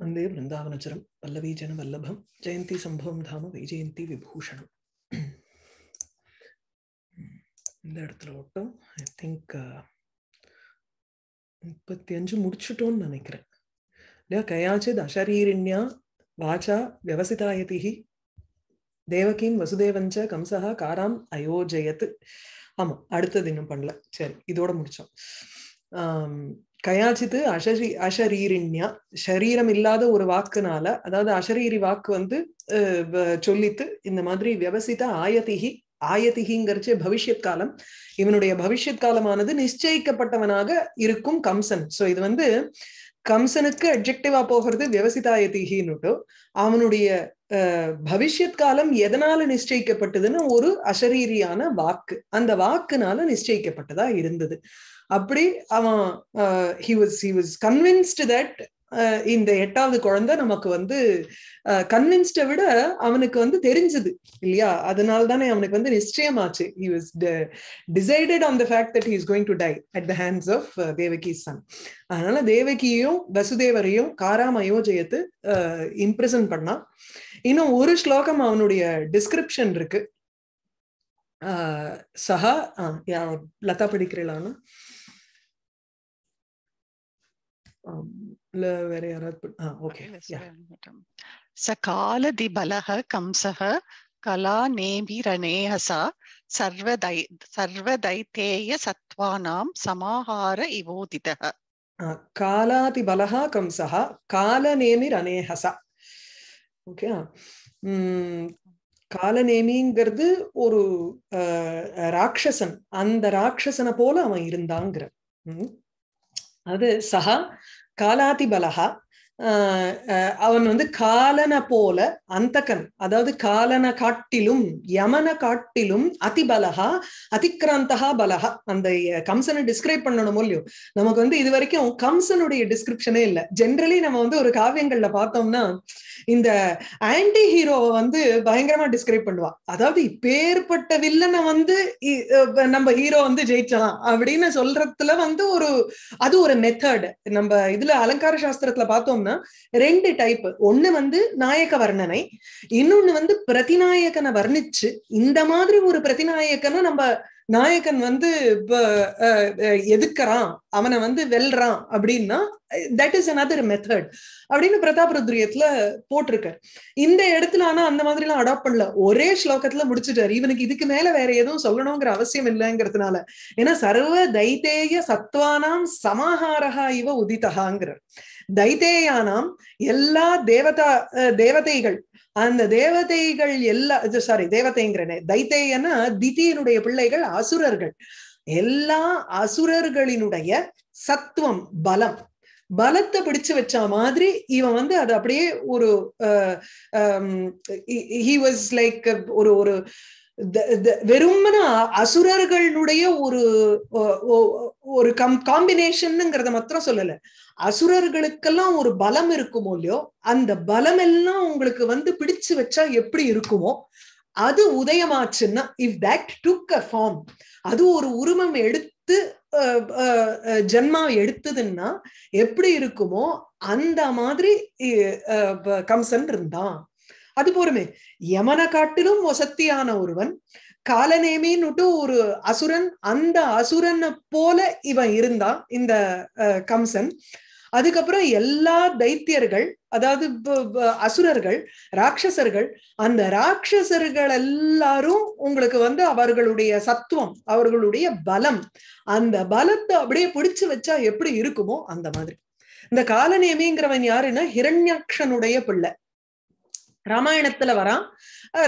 வந்தே பிருந்தாவனச்சரம் பல்லவீஜன வல்லபம் ஜெயந்தி சம்பவம் தாம வைஜெயந்தி விபூஷணம் இந்த இடத்துல மட்டும் ஐ திங்க் முப்பத்தி அஞ்சு முடிச்சுட்டோம்னு நினைக்கிறேன் இல்லையா கயாச்சித் அஷரீரிண்யா வாச்சா வியவசிதாயதிஹி தேவகீம் வசுதேவஞ்ச கம்சா காராம் அயோஜயத் ஆமா அடுத்தது இன்னும் பண்ணல சரி இதோட முடிச்சோம் கயாச்சித்து அஷரி அஷரீரிண்யா சரீரம் இல்லாத ஒரு வாக்குனால அதாவது அஷரீரி வாக்கு வந்து சொல்லித்து இந்த மாதிரி விவசித ஆயதிகி ஆயதிகிங்கிறச்சே பவிஷ்யத் காலம் இவனுடைய பவிஷ்யத் காலமானது நிச்சயிக்கப்பட்டவனாக இருக்கும் கம்சன் சோ இது வந்து கம்சனுக்கு அப்ஜெக்டிவா போகிறது வியவசிதாயதிகின்னுட்டு அவனுடைய பவிஷ்யத் காலம் எதனால நிச்சயிக்கப்பட்டதுன்னு ஒரு அசரீரியான வாக்கு அந்த வாக்குனால நிச்சயிக்கப்பட்டதா இருந்தது அப்படி அவன் he was he was convinced that இந்த எட்டாவது குழந்தை நமக்கு வந்து கன்வின்ஸ்டை விட அவனுக்கு வந்து தெரிஞ்சது இல்லையா அதனால தானே அவனுக்கு வந்து நிச்சயமாச்சு he was decided on the fact that is going to die at the hands of Devaki son அதனால தேவகியையும் வசுதேவரையும் காராமயோ ஜெயத்து இம்ப்ரெசன் பண்ணான் இன்னும் ஒரு ஸ்லோகம் அவனுடைய டிஸ்கிரிப்ஷன் இருக்கு சஹா லதா படிக்கிறீங்களான்னு வேற யாராவது ஓகே கம்சக கலா நேபிரணேயசா சர்வதை சமாஹார ஓகே காலநேமிங்கிறது ஒரு ராட்சசன் அந்த ராட்சசனை போல அவன் இருந்தாங்கிற அது சஹா காலாதிபலகா அவன் வந்து காலன போல அந்தகன் அதாவது காலன காட்டிலும் யமன காட்டிலும் அதிபலகா அதிக்ராந்தகா பலகா அந்த கம்சனை டிஸ்கிரைப் பண்ணணும் இல்லையோ நமக்கு வந்து இது வரைக்கும் கம்சனுடைய டிஸ்கிரிப்ஷனே இல்லை ஜென்ரலி நம்ம வந்து ஒரு காவியங்கள்ல பார்த்தோம்னா இந்த ஆன்டி ஹீரோவை வந்து பயங்கரமா டிஸ்கிரைப் பண்ணுவா அதாவது இப்பேற்பட்ட வில்லனை வந்து நம்ம ஹீரோ வந்து ஜெயிச்சலாம் அப்படின்னு சொல்றதுல வந்து ஒரு அது ஒரு மெத்தட் நம்ம இதுல அலங்கார சாஸ்திரத்துல பார்த்தோம் பார்த்தோம்னா ரெண்டு டைப் ஒண்ணு வந்து நாயக வர்ணனை இன்னொன்னு வந்து பிரதிநாயகனை வர்ணிச்சு இந்த மாதிரி ஒரு பிரதிநாயகனை நம்ம நாயகன் வந்து எதுக்கறான் அவனை வந்து வெல்றான் அப்படின்னா தட் இஸ் அனதர் மெத்தட் அப்படின்னு பிரதாப் ருத்ரியத்துல போட்டிருக்க இந்த இடத்துல ஆனா அந்த மாதிரி எல்லாம் அடாப்ட் பண்ணல ஒரே ஸ்லோகத்துல முடிச்சுட்டாரு இவனுக்கு இதுக்கு மேல வேற எதுவும் சொல்லணுங்கிற அவசியம் இல்லைங்கிறதுனால ஏன்னா சர்வ தைத்தேய சத்வானாம் சமாஹாரகா இவ உதித்தகாங்கிறார் தைத்தேயானாம் எல்லா தேவதா தேவதைகள் அந்த தேவதைகள் எல்லா சாரி தேவதைங்கிறனே தைத்தேயனா திதியனுடைய பிள்ளைகள் அசுரர்கள் எல்லா அசுரர்களினுடைய சத்துவம் பலம் பலத்தை பிடிச்சு வச்ச மாதிரி இவன் வந்து அது அப்படியே ஒரு ஹி வாஸ் லைக் ஒரு ஒரு வெறும்னா அசுரர்களுடைய ஒரு ஒரு கம் காம்பினேஷன்ங்கிறத மாத்திரம் சொல்லல அசுரர்களுக்கெல்லாம் ஒரு பலம் இருக்குமோ இல்லையோ அந்த பலம் எல்லாம் உங்களுக்கு வந்து பிடிச்சு வச்சா எப்படி இருக்குமோ அது உதயமாச்சுன்னா if that took a form அது ஒரு உருவம் எடுத்து ஜென்மா எடுத்ததுன்னா எப்படி இருக்குமோ அந்த மாதிரி கம்சன் இருந்தான் அது போருமே யமனை காட்டிலும் ஒசத்தியான ஒருவன் காலநேமின்னுட்டு ஒரு அசுரன் அந்த அசுரனை போல இவன் இருந்தான் இந்த கம்சன் அதுக்கப்புறம் எல்லா தைத்தியர்கள் அதாவது அசுரர்கள் ராட்சசர்கள் அந்த ராட்சசர்கள் எல்லாரும் உங்களுக்கு வந்து அவர்களுடைய சத்துவம் அவர்களுடைய பலம் அந்த பலத்தை அப்படியே பிடிச்சு வச்சா எப்படி இருக்குமோ அந்த மாதிரி இந்த காலநேமிங்கிறவன் யாருன்னா ஹிரண்யாட்சனுடைய பிள்ளை ராமாயணத்துல வரான்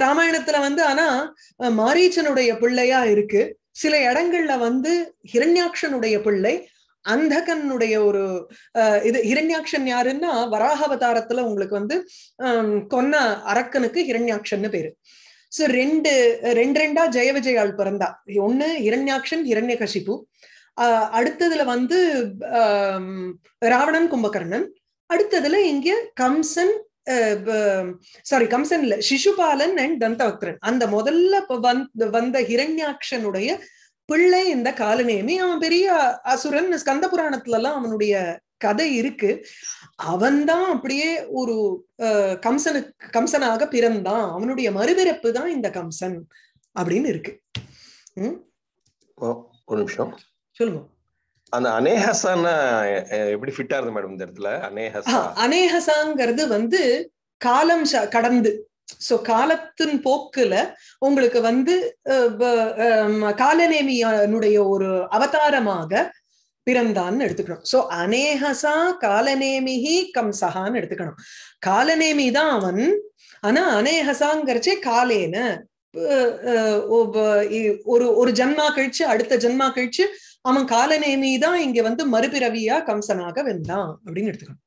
ராமாயணத்துல வந்து ஆனா மாரீச்சனுடைய பிள்ளையா இருக்கு சில இடங்கள்ல வந்து ஹிரண்யாட்சனுடைய பிள்ளை அந்தகனுடைய ஒரு இது ஹிரண்யாட்சன் யாருன்னா வராகவதாரத்துல உங்களுக்கு வந்து கொன்ன அரக்கனுக்கு ஹிரண்யாட்சன்னு பேரு சோ ரெண்டு ரெண்டு ரெண்டா ஜெய விஜயாள் பிறந்தா ஒண்ணு ஹிரண்யாட்சன் ஹிரண்ய ஆஹ் அடுத்ததுல வந்து ராவணன் கும்பகர்ணன் அடுத்ததுல இங்க கம்சன் சாரி கம்சன் இல்ல சிசுபாலன் அண்ட் தந்தவக்ரன் அந்த முதல்ல வந்த ஹிரண்யாட்சனுடைய பிள்ளை இந்த காலநேமி அவன் பெரிய அசுரன் ஸ்கந்த புராணத்துல எல்லாம் அவனுடைய கதை இருக்கு அவன்தான் அப்படியே ஒரு கம்சனுக்கு கம்சனாக பிறந்தான் அவனுடைய மறுபிறப்பு தான் இந்த கம்சன் அப்படின்னு இருக்கு ஒரு நிமிஷம் சொல்லுங்க அந்த அனேஹசான்னா எப்படி ஃபிட்டா இருந்து மேடம் இந்த இடத்துல அனேஹசா அனேஹசாங்கிறது வந்து காலம் கடந்து சோ காலத்தின் போக்குல உங்களுக்கு வந்து காலநேமியனுடைய ஒரு அவதாரமாக பிறந்தான்னு எடுத்துக்கணும் சோ அனேஹசா காலநேமிஹி கம்சஹான்னு எடுத்துக்கணும் காலநேமி தான் அவன் ஆனா அனேஹசாங்கிறச்சே காலேன ஒரு ஒரு ஜன்மா கழிச்சு அடுத்த ஜென்மா கழிச்சு அவன் காலநேமி தான் இங்க வந்து மறுபிறவியா கம்சனாக வெந்தான் அப்படின்னு எடுத்துக்கணும்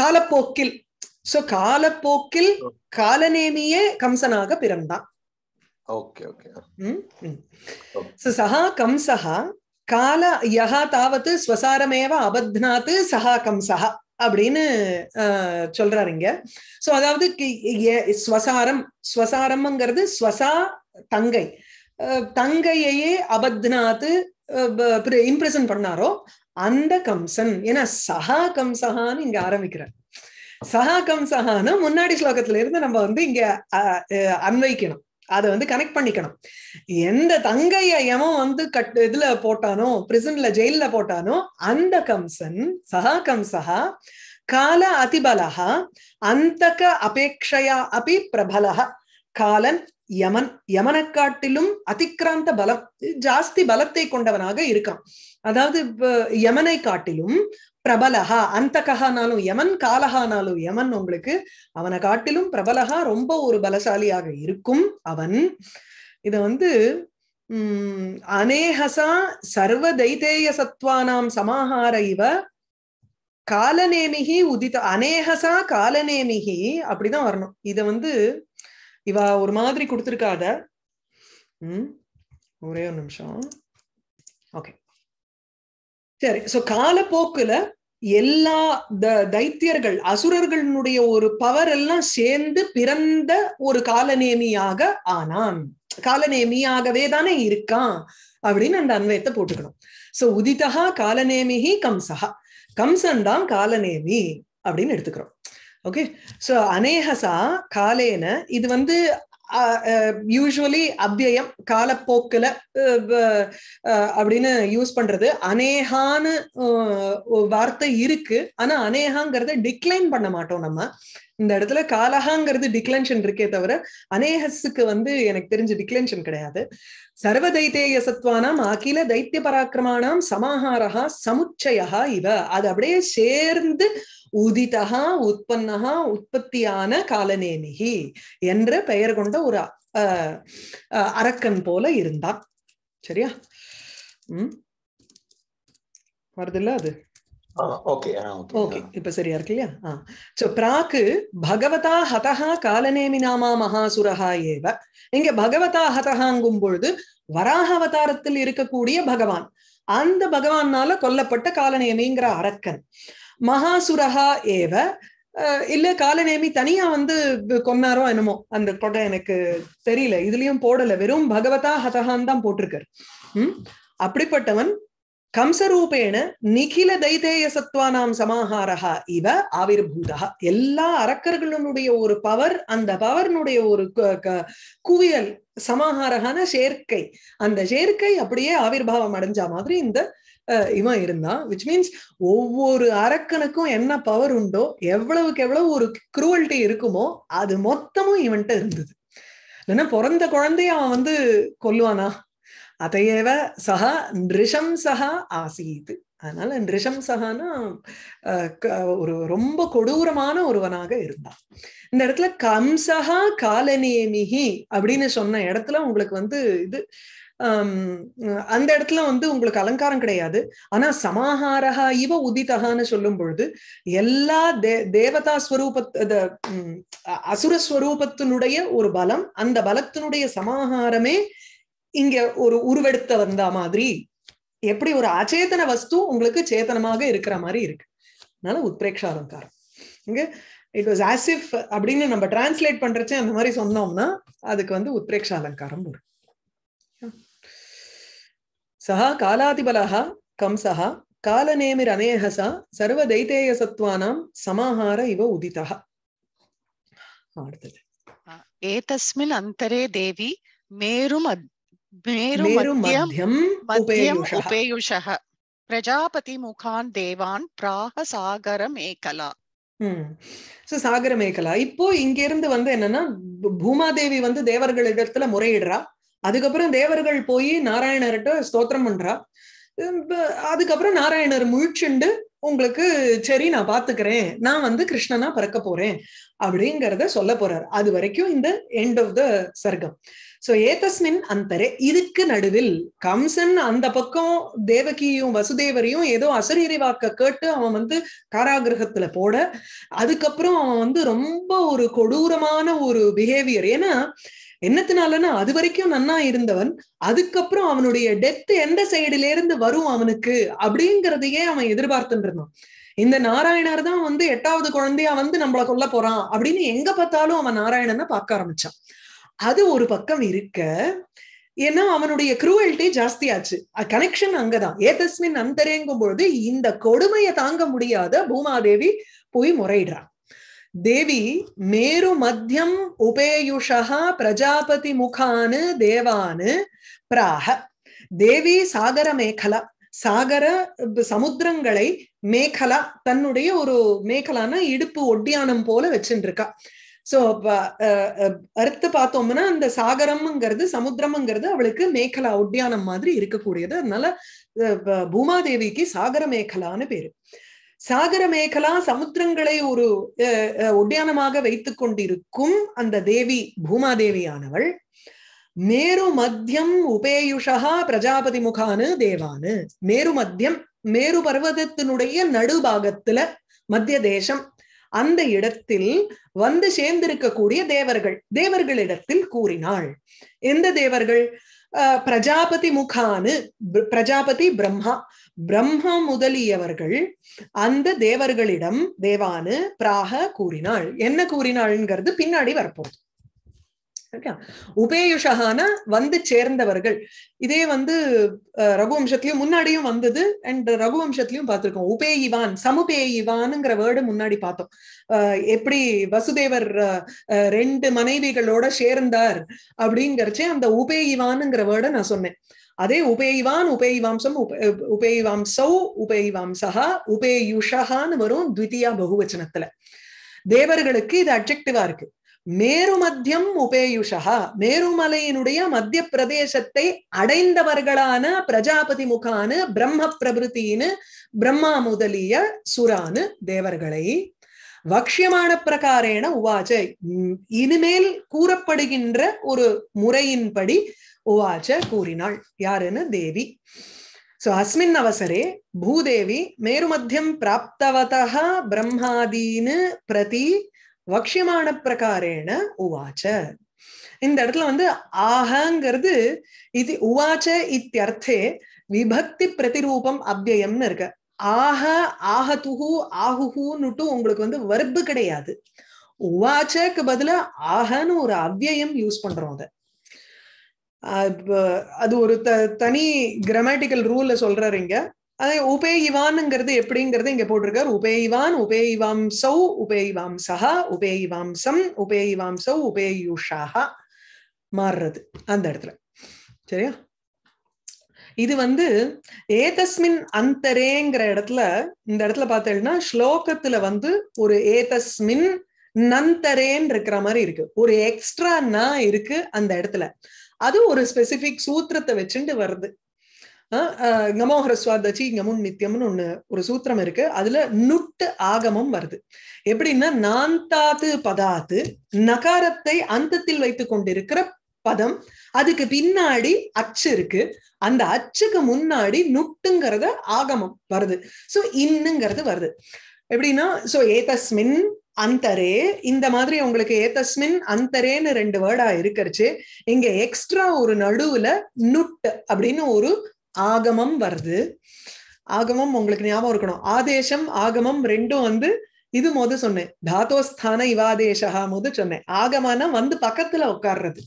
காலப்போக்கில் சோ காலப்போக்கில் காலநேமியே கம்சனாக பிறந்தான் சஹா கம்சஹா கால யஹா தாவத்து ஸ்வசாரமேவ அபத்னாத்து சஹா கம்சஹா அப்படின்னு சொல்றாரு இங்க சோ அதாவது ஸ்வசாரம் ஸ்வசாரம்ங்கிறது ஸ்வசா தங்கை தங்கையையே அபத்னாத்து இம்ப்ரெசன் பண்ணாரோ அந்த கம்சன் ஏன்னா சஹா கம்சஹான்னு இங்க ஆரம்பிக்கிறார் சஹா கம்சஹான்னு முன்னாடி ஸ்லோகத்துல இருந்து நம்ம வந்து இங்க அன்வைக்கணும் அதை வந்து கனெக்ட் பண்ணிக்கணும் எந்த தங்கைய எவன் வந்து கட் இதுல போட்டானோ பிரிசன்ல ஜெயில போட்டானோ அந்த கம்சன் சஹா கம்சஹா கால அதிபலஹா அந்தக அபேக்ஷையா அபி பிரபலஹா காலன் யமன் யமனை காட்டிலும் அதிக்கிராந்த பலம் ஜாஸ்தி பலத்தை கொண்டவனாக இருக்கான் அதாவது யமனை காட்டிலும் பிரபலகா அந்தகனாலும் யமன் காலகானாலும் யமன் உங்களுக்கு அவனை காட்டிலும் பிரபலகா ரொம்ப ஒரு பலசாலியாக இருக்கும் அவன் இத வந்து உம் அநேகசா சர்வ தைதேய சத்வானாம் சமாஹார இவ காலநேமிகி உதித அநேகசா காலநேமிகி அப்படிதான் வரணும் இத வந்து இவ ஒரு மாதிரி கொடுத்துருக்காத உம் ஒரே ஒரு நிமிஷம் ஓகே சரி சோ காலப்போக்குல எல்லா த தைத்தியர்கள் அசுரர்களுடைய ஒரு பவர் எல்லாம் சேர்ந்து பிறந்த ஒரு காலநேமியாக ஆனான் காலநேமியாகவே தானே இருக்கான் அப்படின்னு அந்த அன்வயத்தை போட்டுக்கணும் சோ உதிதா காலநேமிகி கம்சஹா கம்சன் தான் காலநேமி அப்படின்னு எடுத்துக்கிறோம் ஓகே சோ அநேகசா காலேன இது வந்து யூஸ்வலி அவ்வயம் காலப்போக்கில் அப்படின்னு யூஸ் பண்றது அநேகான்னு வார்த்தை இருக்கு ஆனா அநேகாங்கிறத டிக்ளைன் பண்ண மாட்டோம் நம்ம இந்த இடத்துல காலகாங்கிறது டிக்ளென்ஷன் இருக்கே தவிர அநேகஸுக்கு வந்து எனக்கு தெரிஞ்ச டிக்ளென்ஷன் கிடையாது சர்வ தைத்தேய சத்வானாம் அகில தைத்திய பராக்கிரமானாம் சமாஹாரா சமுச்சயா இவ அது அப்படியே சேர்ந்து உதிதா உற்பத்தா உற்பத்தியான காலநேமிகி என்ற பெயர் கொண்ட ஒரு அரக்கன் போல இருந்தான் சரியா உம் வருது இல்ல அது ஓகே இப்ப சரியா சோ பகவதா ஹதஹா காலநேமி நாமா ஏவ இங்க பகவதா ஹதஹாங்கும் பொழுது வராக அவதாரத்தில் இருக்கக்கூடிய பகவான் அந்த பகவானால கொல்லப்பட்ட காலநேமிங்கிற அரக்கன் மகாசுரஹா ஏவ இல்ல காலநேமி தனியா வந்து கொன்னாரோ என்னமோ அந்த கொடை எனக்கு தெரியல இதுலயும் போடல வெறும் பகவதா ஹதஹான் தான் போட்டிருக்கார் உம் அப்படிப்பட்டவன் கம்சரூபேண நிகில தைதேய சத்வானாம் சமாஹாரஹா இவ ஆவிர்பூதா எல்லா அரக்கர்களுடைய ஒரு பவர் அந்த பவர்னுடைய ஒரு குவியல் சமாஹாரகான சேர்க்கை அந்த சேர்க்கை அப்படியே ஆவிர்வாவம் அடைஞ்ச மாதிரி இந்த இவன் இருந்தான் விச் மீன்ஸ் ஒவ்வொரு அரக்கனுக்கும் என்ன பவர் உண்டோ எவ்வளவுக்கு எவ்வளவு ஒரு குரூவல்டி இருக்குமோ அது மொத்தமும் இவன்கிட்ட இருந்தது இல்லைன்னா பிறந்த குழந்தைய அவன் வந்து கொல்லுவானா அதையவ சஹா நிருஷம் சஹா ஆசீது அதனால நிருஷம் சகானா ஒரு ரொம்ப கொடூரமான ஒருவனாக இருந்தான் இந்த இடத்துல கம்சஹா காலநேமிகி அப்படின்னு சொன்ன இடத்துல உங்களுக்கு வந்து இது அந்த இடத்துல வந்து உங்களுக்கு அலங்காரம் கிடையாது ஆனா சமாஹாரஹா இவ உதிதகான்னு சொல்லும் பொழுது எல்லா தே தேவதா ஸ்வரூபத் அசுரஸ்வரூபத்தினுடைய ஒரு பலம் அந்த பலத்தினுடைய சமாஹாரமே இங்க ஒரு உருவெடுத்த வந்த மாதிரி எப்படி ஒரு அச்சேதன வஸ்து உங்களுக்கு சேத்தனமாக இருக்கிற மாதிரி இருக்கு அதனால உத்பிரேக்ஷ அலங்காரம் இங்க இட் வாஸ் ஆசிஃப் அப்படின்னு நம்ம டிரான்ஸ்லேட் பண்றச்சே அந்த மாதிரி சொன்னோம்னா அதுக்கு வந்து உத்பிரேக்ஷ அலங்காரம் வரும் சஹா காலாதிபல கம்சஹா காலநேமிர் அநேகசா சர்வ தைத்தேய சத்வானாம் சமாஹார இவ உதிதா ஏதஸ்மின் அந்தரே தேவி மேரும் மேரும் உபேயுஷக பிரஜாபதி முகான் தேவான் பிராக சாகரம் ஏகலா சாகரமேகலா இப்போ இங்க இருந்து வந்து என்னன்னா பூமாதேவி வந்து தேவர்களிடத்துல முறையிடுறா அதுக்கப்புறம் தேவர்கள் போய் நாராயணர்கிட்ட ஸ்தோத்திரம் பண்றா அதுக்கப்புறம் நாராயணர் முழிச்சுண்டு உங்களுக்கு சரி நான் பாத்துக்கிறேன் நான் வந்து கிருஷ்ணனா பறக்க போறேன் அப்படிங்கிறத சொல்ல போறாரு அது வரைக்கும் இந்த எண்ட் ஆஃப் த சர்க்கம் சோ ஏதஸ்மின் அந்தரே இதுக்கு நடுவில் கம்சன் அந்த பக்கம் தேவகியும் வசுதேவரையும் ஏதோ அசரீரி வாக்க கேட்டு அவன் வந்து காராகிரகத்துல போட அதுக்கப்புறம் அவன் வந்து ரொம்ப ஒரு கொடூரமான ஒரு பிஹேவியர் ஏன்னா என்னத்தினாலன்னா அது வரைக்கும் நன்னா இருந்தவன் அதுக்கப்புறம் அவனுடைய டெத் எந்த சைடுல இருந்து வரும் அவனுக்கு அப்படிங்கிறதையே அவன் எதிர்பார்த்துட்டு இருந்தான் இந்த நாராயணர் தான் வந்து எட்டாவது குழந்தையா வந்து நம்மளை கொல்ல போறான் அப்படின்னு எங்க பார்த்தாலும் அவன் நாராயணனை பார்க்க ஆரம்பிச்சான் அது ஒரு பக்கம் இருக்க ஏன்னா அவனுடைய குரூவல்ட்டி ஜாஸ்தி ஆச்சு கனெக்ஷன் அங்கதான் ஏதஸ்மின் அந்தரேங்கும் பொழுது இந்த கொடுமையை தாங்க முடியாத பூமாதேவி போய் முறையிடுறான் தேவி மேரு மத்தியம் உபேயுஷா பிரஜாபதி முகானு தேவானு பிராக தேவி சாகர மேகல சாகர சமுத்திரங்களை மேகலா தன்னுடைய ஒரு மேகலான இடுப்பு ஒட்டியானம் போல வச்சுட்டு இருக்கா சோ அறுத்து பார்த்தோம்னா அந்த சாகரம்ங்கிறது சமுத்திரம்ங்கிறது அவளுக்கு மேகலா ஒட்டியானம் மாதிரி இருக்கக்கூடியது அதனால பூமாதேவிக்கு சாகர மேகலான்னு பேரு சாகர மேகலா சமுத்திரங்களை ஒரு உடையானமாக வைத்துக் கொண்டிருக்கும் அந்த தேவி பூமாதேவியானவள் மேரு மத்தியம் உபேயுஷா பிரஜாபதி முகானு தேவானு மேரு மத்தியம் மேரு பர்வதத்தினுடைய நடுபாகத்துல மத்திய தேசம் அந்த இடத்தில் வந்து சேர்ந்திருக்கக்கூடிய தேவர்கள் தேவர்களிடத்தில் கூறினாள் எந்த தேவர்கள் பிரஜாபதி முகானு பிரஜாபதி பிரம்மா பிரம்மா முதலியவர்கள் அந்த தேவர்களிடம் தேவானு பிராக கூறினாள் என்ன கூறினாள்ங்கிறது பின்னாடி வரப்போகுது உபேயுஷகான வந்து சேர்ந்தவர்கள் இதே வந்து ரகுவம்சத்திலயும் முன்னாடியும் வந்தது அண்ட் ரகுவம்சத்திலயும் பார்த்திருக்கோம் உபேயிவான் சமுபேயிவான்ங்கிற வேர்டு முன்னாடி பார்த்தோம் எப்படி வசுதேவர் ரெண்டு மனைவிகளோட சேர்ந்தார் அப்படிங்கிறச்சே அந்த உபேயிவானுங்கிற வேர்டை நான் சொன்னேன் அதே உபேய்வான் உபேய்வாம்சம் உபேய்வாம்சௌ உபேய்வாம்சா உபேயுஷகான்னு வரும் த்விதியா பகுவச்சனத்துல தேவர்களுக்கு இது அப்செக்டிவா இருக்கு மேருமத்தியம் உபேயுஷா மேருமலையினுடைய மத்திய பிரதேசத்தை அடைந்தவர்களான பிரஜாபதி முகானு பிரம்ம பிரபுத்தின்னு பிரம்மா முதலிய சுரானு தேவர்களை வக்ஷியமான பிரகாரேன உவாச்ச இனிமேல் கூறப்படுகின்ற ஒரு முறையின்படி உவாச்ச கூறினாள் யாருன்னு தேவி சோ அஸ்மின் அவசரே பூதேவி மேருமத்தியம் பிராப்தவதா பிரம்மாதீனு பிரதி வக்ஷியமான பிரகாரேண உவாச்ச இந்த இடத்துல வந்து ஆஹாங்கிறது இது உவாச்ச இத்தியர்த்தே விபக்தி பிரதிரூபம் அவ்யம்னு இருக்கு ஆஹ துஹு ஆஹுஹுன்னுட்டு உங்களுக்கு வந்து வர்பு கிடையாது உவாச்சக்கு பதில ஆஹன்னு ஒரு அவ்யயம் யூஸ் பண்றோம் அதை அது ஒரு த தனி கிராமட்டிக்கல் ரூல சொல்றாரு இங்க அதே உபேயிவான்ங்கிறது எப்படிங்கிறது இங்க போட்டிருக்காரு உபேயிவான் உபேயிவாம் சௌ உபேயிவாம் சஹா உபேயிவாம் சம் உபேயிவாம் சௌ உபே மாறுறது அந்த இடத்துல சரியா இது வந்து ஏதஸ்மின் அந்தரேங்கிற இடத்துல இந்த இடத்துல பார்த்தேன்னா ஸ்லோகத்துல வந்து ஒரு ஏதஸ்மின் நந்தரேன்னு இருக்கிற மாதிரி இருக்கு ஒரு எக்ஸ்ட்ரா நான் இருக்கு அந்த இடத்துல அது ஒரு ஸ்பெசிபிக் சூத்திரத்தை வச்சுட்டு வருது கமோ ஹரஸ்வாதச்சி நமுன் நித்தியம்னு ஒண்ணு ஒரு சூத்திரம் இருக்கு அதுல நுட்டு ஆகமம் வருது எப்படின்னா நான்தாத்து பதாத்து நகாரத்தை அந்தத்தில் வைத்து கொண்டிருக்கிற பதம் அதுக்கு பின்னாடி அச்சு இருக்கு அந்த அச்சுக்கு முன்னாடி நுட்டுங்கிறத ஆகமம் வருது சோ இன்னுங்கிறது வருது எப்படின்னா சோ ஏதஸ்மின் அந்தரே இந்த மாதிரி உங்களுக்கு ஏதஸ்மின் அந்தரேன்னு ரெண்டு வேர்டா இருக்கிறச்சு இங்க எக்ஸ்ட்ரா ஒரு நடுவுல நுட் அப்படின்னு ஒரு ஆகமம் வருது ஆகமம் உங்களுக்கு ஞாபகம் இருக்கணும் ஆதேசம் ஆகமம் ரெண்டும் வந்து இது மோது சொன்னேன் தாத்தோஸ்தான இவாதேசா மோது சொன்னேன் ஆகமான வந்து பக்கத்துல உட்கார்றது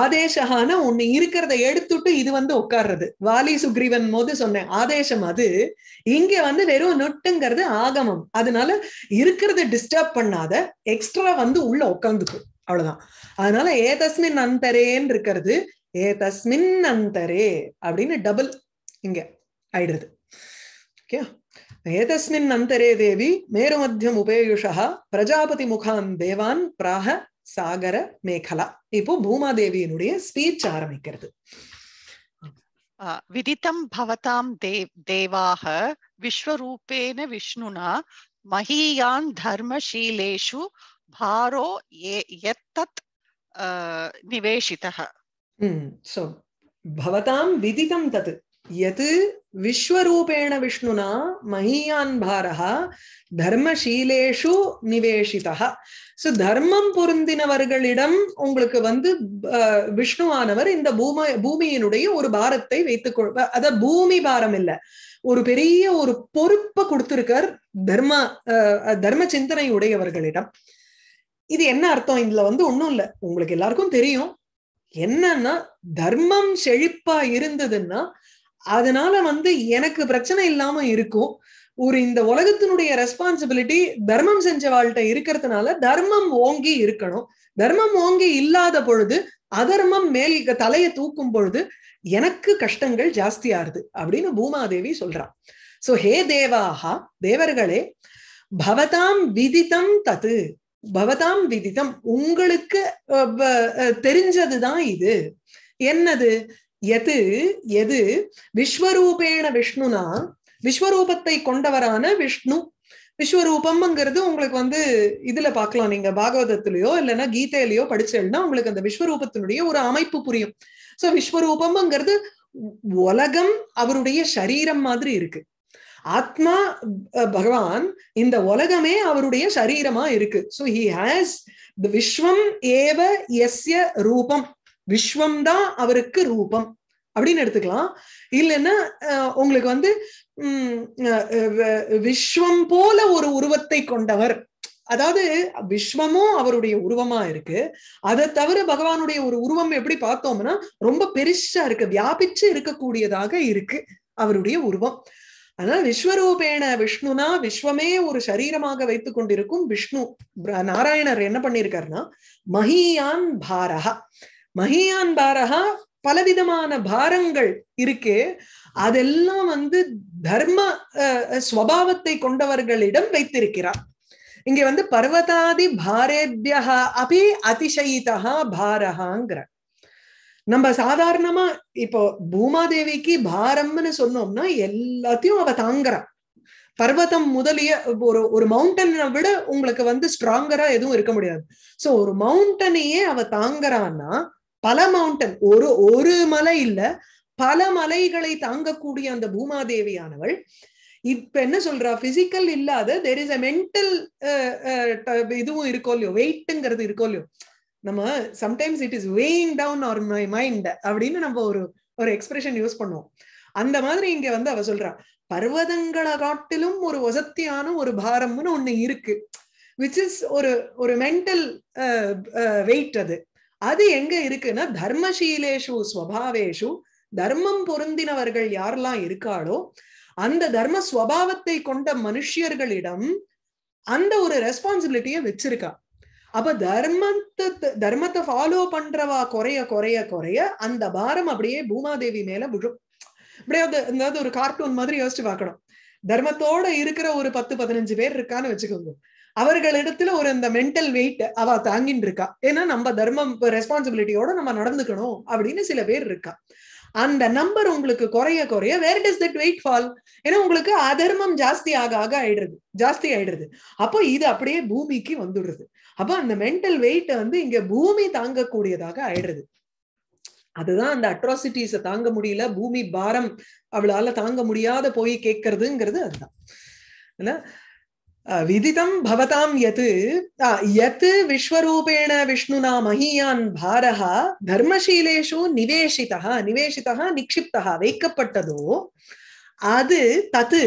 ஆதேசகான உன்னை இருக்கிறத எடுத்துட்டு இது வந்து உட்கார்றது வாலி சுக்ரீவன் போது சொன்னேன் ஆதேசம் அது இங்க வந்து வெறும் நொட்டுங்கிறது ஆகமம் அதனால இருக்கிறத டிஸ்டர்ப் பண்ணாத எக்ஸ்ட்ரா வந்து உள்ள உட்காந்துக்கும் அவ்வளவுதான் அதனால ஏதஸ்மின் அந்தரேன்னு இருக்கிறது ஏதஸ்மின் அந்தரே அப்படின்னு டபுள் இங்க ஆயிடுறது ஓகே ஏதஸ்மின் அந்தரே தேவி மேருமத்தியம் உபேயுஷா பிரஜாபதி முகான் தேவான் பிராக சாகர மேகலா இப்போ பூமாதேவியினுடைய ஸ்பீச் ஆரம்பிக்கிறது விதித்தம் பவதாம் தேவ் தேவாக விஸ்வரூபேன விஷ்ணுனா மகீயான் தர்மசீலேஷு பாரோ எத்தத் நிவேஷிதः ஸோ भवतां विदितं तत् எது விஸ்வரூபேண விஷ்ணுனா மகியான் भारः தர்மசீலேஷு நிவேஷிதா சோ தர்மம் பொருந்தினவர்களிடம் உங்களுக்கு வந்து விஷ்ணுவானவர் இந்த பூம பூமியினுடைய ஒரு பாரத்தை வைத்துக் கொள் அத பூமி பாரம் இல்ல ஒரு பெரிய ஒரு பொறுப்பை கொடுத்திருக்கார் தர்ம தர்ம சிந்தனை உடையவர்களிடம் இது என்ன அர்த்தம் இதுல வந்து ஒண்ணும் இல்லை உங்களுக்கு எல்லாருக்கும் தெரியும் என்னன்னா தர்மம் செழிப்பா இருந்ததுன்னா அதனால வந்து எனக்கு பிரச்சனை இல்லாம இருக்கும் ஒரு இந்த உலகத்தினுடைய ரெஸ்பான்சிபிலிட்டி தர்மம் செஞ்ச வாழ்கிட்ட இருக்கிறதுனால தர்மம் ஓங்கி இருக்கணும் தர்மம் ஓங்கி இல்லாத பொழுது அதர்மம் மேல் தலையை தூக்கும் பொழுது எனக்கு கஷ்டங்கள் ஜாஸ்தியாருது அப்படின்னு பூமாதேவி சொல்றான் சோ ஹே தேவாஹா தேவர்களே பவதாம் விதிதம் தது பவதாம் விதிதம் உங்களுக்கு தெரிஞ்சதுதான் இது என்னது எது எது விஸ்வரூபேண விஷ்ணுனா விஸ்வரூபத்தை கொண்டவரான விஷ்ணு விஸ்வரூபம்ங்கிறது உங்களுக்கு வந்து இதுல பாக்கலாம் நீங்க பாகவதத்திலயோ இல்லைன்னா கீதையிலயோ படிச்சேன்னா உங்களுக்கு அந்த விஸ்வரூபத்தினுடைய ஒரு அமைப்பு புரியும் சோ விஸ்வரூபம்ங்கிறது உலகம் அவருடைய சரீரம் மாதிரி இருக்கு ஆத்மா பகவான் இந்த உலகமே அவருடைய சரீரமா இருக்கு சோ ஹி ஹாஸ் விஸ்வம் ஏவ எஸ்ய ரூபம் விஸ்வம் தான் அவருக்கு ரூபம் அப்படின்னு எடுத்துக்கலாம் இல்லைன்னா உங்களுக்கு வந்து உம் விஸ்வம் போல ஒரு உருவத்தை கொண்டவர் அதாவது விஸ்வமும் அவருடைய உருவமா இருக்கு அதை தவிர பகவானுடைய ஒரு உருவம் எப்படி பார்த்தோம்னா ரொம்ப பெருசா இருக்கு வியாபிச்சு இருக்கக்கூடியதாக இருக்கு அவருடைய உருவம் அதனால விஸ்வரூபேண விஷ்ணுனா விஸ்வமே ஒரு சரீரமாக வைத்து கொண்டிருக்கும் விஷ்ணு நாராயணர் என்ன பண்ணிருக்காருன்னா மஹியான் பாரஹா மஹியான் பாரஹா பலவிதமான பாரங்கள் இருக்கே அதெல்லாம் வந்து தர்ம ஸ்வபாவத்தை கொண்டவர்களிடம் வைத்திருக்கிறார் இங்க வந்து பர்வதாதி பாரேபியா அபி அதிசயிதா பாரஹாங்கிற நம்ம சாதாரணமா இப்போ பூமாதேவிக்கு பாரம்னு சொன்னோம்னா எல்லாத்தையும் அவ தாங்குறான் பர்வதம் முதலிய ஒரு ஒரு மவுண்டனை விட உங்களுக்கு வந்து ஸ்ட்ராங்கரா எதுவும் இருக்க முடியாது சோ ஒரு மவுண்டனையே அவ தாங்குறான்னா பல மவுண்டன் ஒரு ஒரு மலை இல்ல பல மலைகளை தாங்கக்கூடிய அந்த பூமாதேவியானவள் இப்ப என்ன சொல்றா பிசிக்கல் இல்லாத தெர் இஸ் அ மென்டல் இதுவும் இருக்கோ இல்லையோ வெயிட்டுங்கிறது இருக்கோ இல்லையோ நம்ம sometimes it is weighing down or my mind அப்படின்னு நம்ம ஒரு ஒரு எக்ஸ்பிரஷன் யூஸ் பண்ணுவோம் அந்த மாதிரி இங்க வந்து அவ சொல்றா பர்வதங்களை காட்டிலும் ஒரு வசத்தியான ஒரு பாரம்னு ஒண்ணு இருக்கு விச் இஸ் ஒரு ஒரு மென்டல் வெயிட் அது அது எங்க இருக்குன்னா தர்மசீலேஷு ஸ்வபாவேஷு தர்மம் பொருந்தினவர்கள் யாரெல்லாம் இருக்காளோ அந்த தர்ம ஸ்வபாவத்தை கொண்ட மனுஷியர்களிடம் அந்த ஒரு ரெஸ்பான்சிபிலிட்டிய வச்சிருக்கா அப்ப தர்மத்தை தர்மத்தை ஃபாலோ பண்றவா குறைய குறைய குறைய அந்த பாரம் அப்படியே பூமாதேவி மேல விழும் அப்படியே அதாவது ஒரு கார்ட்டூன் மாதிரி யோசிச்சு பார்க்கணும் தர்மத்தோட இருக்கிற ஒரு பத்து பதினஞ்சு பேர் இருக்கான்னு வச்சுக்கோங்க அவர்களிடத்துல ஒரு அந்த மென்டல் வெயிட் அவ தாங்கின்னு இருக்கா ஏன்னா நம்ம தர்மம் ரெஸ்பான்சிபிலிட்டியோட நம்ம நடந்துக்கணும் அப்படின்னு சில பேர் இருக்கா அந்த நம்பர் உங்களுக்கு குறைய குறைய where does that weight fall ஏன்னா உங்களுக்கு அதர்மம் ஜாஸ்தி ஆக ஆக ஆயிடுறது ஜாஸ்தி ஆயிடுறது அப்போ இது அப்படியே பூமிக்கு வந்துடுறது அப்போ அந்த மென்டல் வெயிட் வந்து இங்க பூமி தாங்கக்கூடியதாக ஆயிடுறது அதுதான் அந்த அட்ராசிட்டிஸ தாங்க முடியல பூமி பாரம் அவளால தாங்க முடியாத போய் கேட்கறதுங்கிறது அதுதான் விதிதம் பவதாம் யத் யத் விஸ்வரூபேண விஷ்ணுனா மகியான் பாரஹ தர்மசீலேஷு நிவேஷிதா நிவேஷிதா நிக்ஷிப்தா வைக்கப்பட்டதோ அது தத்து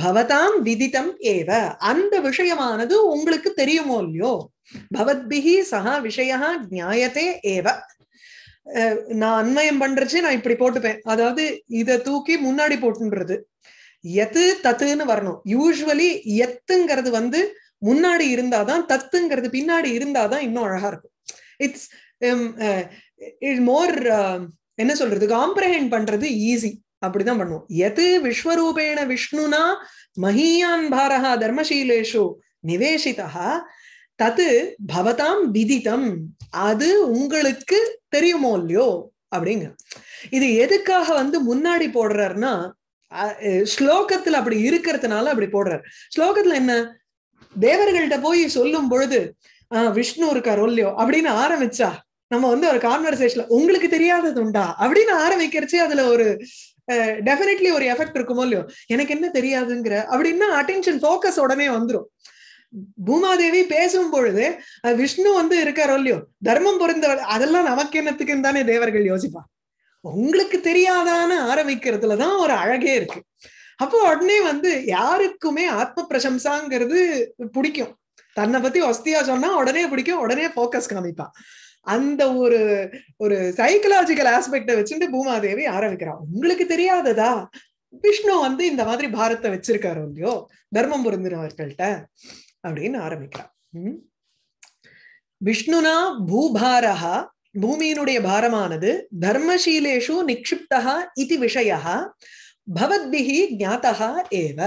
பவதாம் விதிதம் ஏவ அந்த விஷயமானது உங்களுக்கு தெரியுமோ இல்லையோ பவத்பிகி சகா விஷய நியாயத்தே ஏவ நான் அன்மயம் பண்றச்சு நான் இப்படி போட்டுப்பேன் அதாவது இத தூக்கி முன்னாடி போட்டுன்றது எது தத்துன்னு வரணும் யூஸ்வலி எத்துங்கிறது வந்து முன்னாடி இருந்தாதான் தத்துங்கிறது பின்னாடி இருந்தாதான் இன்னும் அழகா இருக்கும் it's more um, uh, um, என்ன சொல்றது காம்ப்ரஹெண்ட் பண்றது ஈஸி அப்படிதான் பண்ணுவோம் எது விஸ்வரூபேண விஷ்ணுனா மஹியான் பாரஹா தர்மசீலேஷு நிவேசிதா தது பவதாம் விதிதம் அது உங்களுக்கு தெரியுமோ இல்லையோ அப்படிங்க இது எதுக்காக வந்து முன்னாடி போடுறாருன்னா ஸ்லோகத்துல அப்படி இருக்கிறதுனால அப்படி போடுறாரு ஸ்லோகத்துல என்ன தேவர்கள்ட்ட போய் சொல்லும் பொழுது ஆஹ் விஷ்ணு இருக்கார் இல்லையோ அப்படின்னு ஆரம்பிச்சா நம்ம வந்து ஒரு கான்வர்சேஷன்ல உங்களுக்கு தெரியாதது உண்டா அப்படின்னு ஆரம்பிக்கிறச்சு அதுல ஒரு டெஃபினெட்லி ஒரு எஃபெக்ட் இருக்குமோ இல்லையோ எனக்கு என்ன தெரியாதுங்கிற அப்படின்னா அட்டென்ஷன் ஃபோக்கஸ் உடனே வந்துடும் பூமாதேவி பேசும் பொழுது விஷ்ணு வந்து இருக்காரோ இல்லையோ தர்மம் பொருந்த அதெல்லாம் நமக்கு என்னத்துக்குன்னு தானே தேவர்கள் யோசிப்பான் உங்களுக்கு தெரியாதான்னு ஆரம்பிக்கிறதுலதான் ஒரு அழகே இருக்கு அப்போ உடனே வந்து யாருக்குமே ஆத்ம பிரசம்சாங்கிறது பிடிக்கும் தன்னை பத்தி ஒஸ்தியா சொன்னா உடனே பிடிக்கும் உடனே போக்கஸ் காமிப்பான் அந்த ஒரு ஒரு சைக்கலாஜிக்கல் ஆஸ்பெக்ட வச்சுட்டு பூமாதேவி ஆரம்பிக்கிறான் உங்களுக்கு தெரியாததா விஷ்ணு வந்து இந்த மாதிரி பாரத்தை வச்சிருக்காரு இல்லையோ தர்மம் புரிந்தினவர்கள்ட்ட அப்படின்னு ஆரம்பிக்கிறான் விஷ்ணுனா பூபாரஹா பூமியினுடைய பாரமானது தர்மசீலேஷு நிக்ஷிப்தா இது விஷயா பவத்பிகி ஜாத்தா ஏவ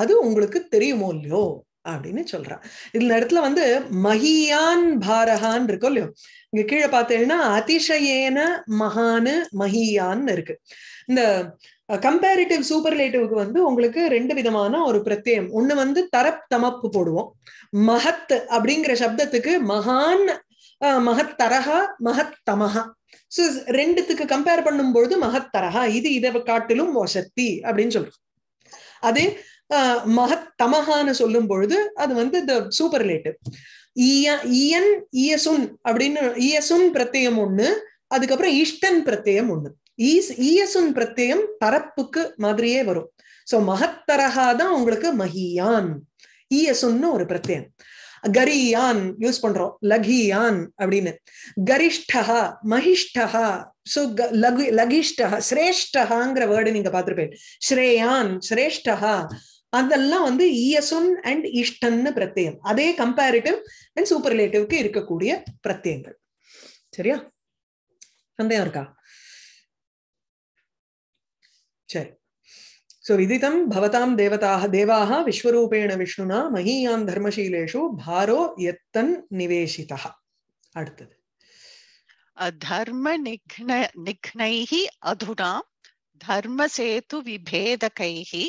அது உங்களுக்கு தெரியுமோ இல்லையோ அப்படின்னு சொல்றான் இந்த இடத்துல வந்து மஹியான் பாரஹான் இருக்கும் இல்லையோ இங்க கீழே பார்த்தீங்கன்னா அதிசயேன மகான் மஹியான் இருக்கு இந்த கம்பேரிட்டிவ் சூப்பர்லேட்டிவ்க்கு வந்து உங்களுக்கு ரெண்டு விதமான ஒரு பிரத்யம் ஒண்ணு வந்து தரப் தமப்பு போடுவோம் மஹத் அப்படிங்கிற சப்தத்துக்கு மகான் மகத்தரகா மகத்தமஹா சோ ரெண்டுத்துக்கு கம்பேர் பண்ணும்பொழுது மகத்தரகா இது இதை காட்டிலும் வசத்தி அப்படின்னு சொல்றோம் அதே மகத்தமஹான்னு சொல்லும் பொழுது அது வந்து த சூப்பர் இயன் அப்படின்னு இயசுன் பிரத்யம் ஒண்ணு அதுக்கப்புறம் இஷ்டன் பிரத்யம் ஒண்ணு ஈயசுன் பிரத்யம் தரப்புக்கு மாதிரியே வரும் சோ மகத்தரகா தான் உங்களுக்கு மஹியான் ஈயசுன்னு ஒரு பிரத்யம் கரியான் யூஸ் பண்றோம் லகியான் அப்படின்னு கரிஷ்டஹா மகிஷ்டா சோ லகு லகிஷ்டா சிரேஷ்டாங்கிற வேர்டு நீங்க பாத்துருப்பேன் ஸ்ரேயான் சிரேஷ்டா அதெல்லாம் வந்து இயசுன் அண்ட் இஷ்டன்னு பிரத்யம் அதே கம்பேரிட்டிவ் அண்ட் சூப்பர் ரிலேட்டிவ்க்கு இருக்கக்கூடிய பிரத்யங்கள் சரியா சந்தேகம் இருக்கா சரி சோ விதித்தம் பவதாம் देवताः தேவாக விஸ்வரூபேண விஷ்ணுனா महीयां தர்மசீலேஷு பாரோ எத்தன் நிவேசிதா அடுத்தது தர்ம நிக்ன நிக்னைஹி அதுனா சேது விபேதகைஹி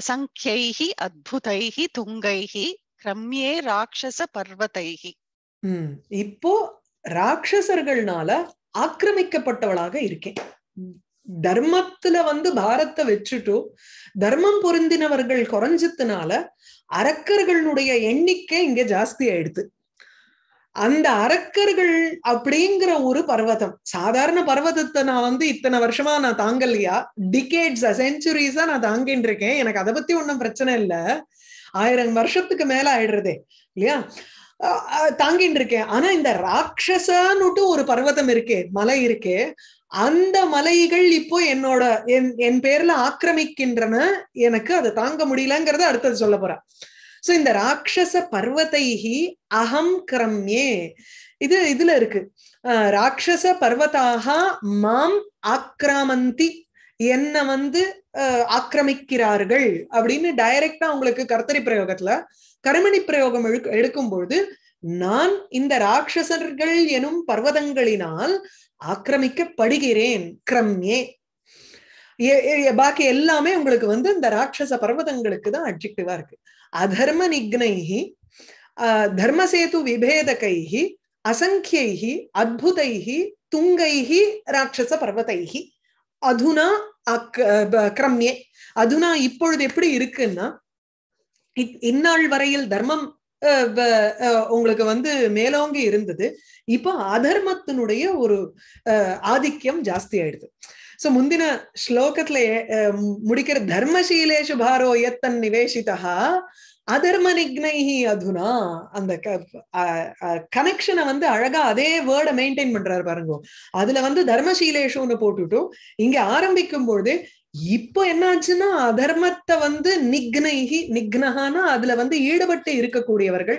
அசங்கியைஹி அத்புதைஹி துங்கைஹி கிரம்யே ராட்சச பர்வதைஹி இப்போ ராட்சசர்கள்னால ஆக்கிரமிக்கப்பட்டவளாக இருக்கேன் தர்மத்துல வந்து பாரத்தை வச்சுட்டு தர்மம் பொருந்தினவர்கள் குறைஞ்சதுனால அரக்கர்களுடைய எண்ணிக்கை இங்க ஜாஸ்தி ஆயிடுது அந்த அரக்கர்கள் அப்படிங்கிற ஒரு பர்வதம் சாதாரண பர்வதத்தை நான் வந்து இத்தனை வருஷமா நான் தாங்கலையா டிகேட்ஸ் செஞ்சுரிஸா நான் தாங்கிட்டு இருக்கேன் எனக்கு அதை பத்தி ஒன்னும் பிரச்சனை இல்லை ஆயிரம் வருஷத்துக்கு மேல ஆயிடுறதே இல்லையா தாங்கிட்டு இருக்கேன் ஆனா இந்த ராட்சசான்னுட்டு ஒரு பர்வதம் இருக்கே மலை இருக்கே அந்த மலைகள் இப்போ என்னோட என் என் பேர்ல ஆக்கிரமிக்கின்றன எனக்கு அதை தாங்க முடியலங்கிறத அடுத்தது சொல்ல போறேன் சோ இந்த ராட்சச பர்வதைகி அகம் கிரம்யே இது இதுல இருக்கு ராட்சச பர்வதாக மாம் ஆக்கிராமந்தி என்ன வந்து ஆக்கிரமிக்கிறார்கள் அப்படின்னு டைரக்டா உங்களுக்கு கர்த்தரி பிரயோகத்துல கருமணி பிரயோகம் எடுக்கும் பொழுது நான் இந்த ராட்சசர்கள் எனும் பர்வதங்களினால் ஆக்கிரமிக்கப்படுகிறேன் கிரம்யே பாக்கி எல்லாமே உங்களுக்கு வந்து இந்த ராட்சச பர்வதங்களுக்கு தான் அப்ஜெக்டிவா இருக்கு அதர்ம நிக்னைஹி தர்மசேது விபேதகைஹி அசங்கியைஹி அத்புதைஹி துங்கைஹி ராட்சச பர்வதைஹி அதுனா கிரம்யே அதுனா இப்பொழுது எப்படி இருக்குன்னா இந்நாள் வரையில் தர்மம் உங்களுக்கு வந்து மேலோங்கி இருந்தது இப்போ அதர்மத்தினுடைய ஒரு ஆதிக்கம் ஜாஸ்தி ஆயிடுது ಸೊ முந்தின ஸ்லோகத்துல முடிக்கிற தர்மசீலேஷு பாரோ எத்தன் நிவேசிதா அதர்ம நிக்னைஹி அதுனா அந்த கனெக்ஷனை வந்து அழகா அதே வேர்டை மெயின்டைன் பண்றாரு பாருங்க அதுல வந்து தர்மசீலேஷுன்னு போட்டுட்டும் இங்க ஆரம்பிக்கும் பொழுது இப்போ என்ன ஆச்சுன்னா அதர்மத்தை வந்து நிக்னைகி நிக்னகானா அதுல வந்து ஈடுபட்டு இருக்கக்கூடியவர்கள்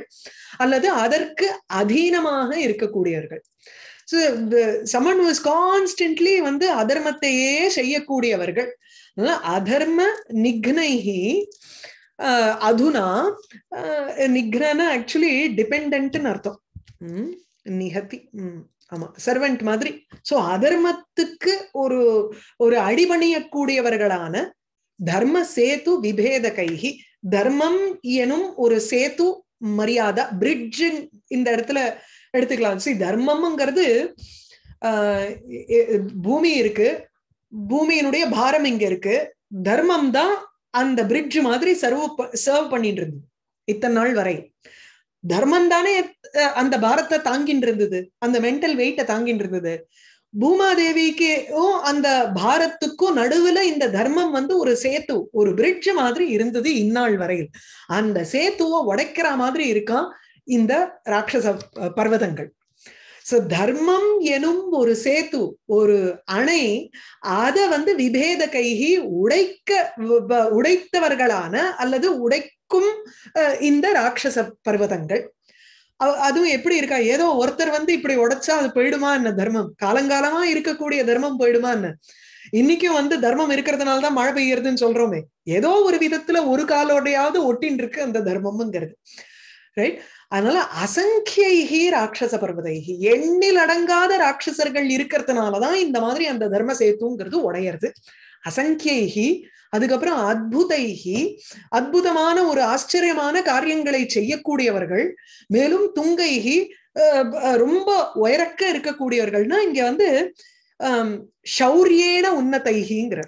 அல்லது அதற்கு அதீனமாக இருக்கக்கூடியவர்கள் சமன் வாஸ் கான்ஸ்டன்ட்லி வந்து அதர்மத்தையே செய்யக்கூடியவர்கள் அதர்ம நிக்னைஹி அதுனா நிக்னா ஆக்சுவலி டிபெண்ட்னு அர்த்தம் நிகத்தி உம் ஆமா சர்வெண்ட் மாதிரி சோ அதர்மத்துக்கு ஒரு ஒரு அடிபணியக்கூடியவர்களான தர்ம சேத்து விபேத கைகி தர்மம் எனும் ஒரு சேத்து மரியாதை பிரிட்ஜ் இந்த இடத்துல எடுத்துக்கலாம் சரி தர்மம்ங்கிறது பூமி இருக்கு பூமியினுடைய பாரம் இங்க இருக்கு தர்மம் தான் அந்த பிரிட்ஜ் மாதிரி சர்வ் சர்வ் பண்ணிட்டு இருந்தது இத்தனை நாள் வரை தர்மம் தானே அந்த பாரத்தை தாங்கின்னு இருந்தது அந்த மென்டல் வெயிட்ட தாங்கின்னு இருந்தது பூமாதேவிக்கும் அந்த பாரத்துக்கும் நடுவுல இந்த தர்மம் வந்து ஒரு சேத்து ஒரு பிரிட்ஜ் மாதிரி இருந்தது இந்நாள் வரையில் அந்த சேத்துவை உடைக்கிற மாதிரி இருக்கான் இந்த ராட்சச பர்வதங்கள் சோ தர்மம் எனும் ஒரு சேத்து ஒரு அணை அத வந்து விபேத கைகி உடைக்க உடைத்தவர்களான அல்லது உடை இருக்கும் இந்த ராட்சச பர்வதங்கள் அதுவும் எப்படி இருக்கா ஏதோ ஒருத்தர் வந்து இப்படி உடைச்சா அது போயிடுமா என்ன தர்மம் காலங்காலமா இருக்கக்கூடிய தர்மம் போயிடுமா என்ன இன்னைக்கும் வந்து தர்மம் இருக்கிறதுனாலதான் மழை பெய்யறதுன்னு சொல்றோமே ஏதோ ஒரு விதத்துல ஒரு காலோடையாவது ஒட்டின் இருக்கு அந்த தர்மம்ங்கிறது ரைட் அதனால அசங்கியைகி ராட்சச பர்வதைகி எண்ணில் அடங்காத ராட்சசர்கள் இருக்கிறதுனாலதான் இந்த மாதிரி அந்த தர்ம சேத்துங்கிறது உடையிறது அசங்கியைகி அதுக்கப்புறம் அத்புதைகி அற்புதமான ஒரு ஆச்சரியமான காரியங்களை செய்யக்கூடியவர்கள் மேலும் துங்கைகி ரொம்ப உயரக்க இருக்கக்கூடியவர்கள்னா இங்க வந்து சௌரியேன உன்னதைகிங்கிற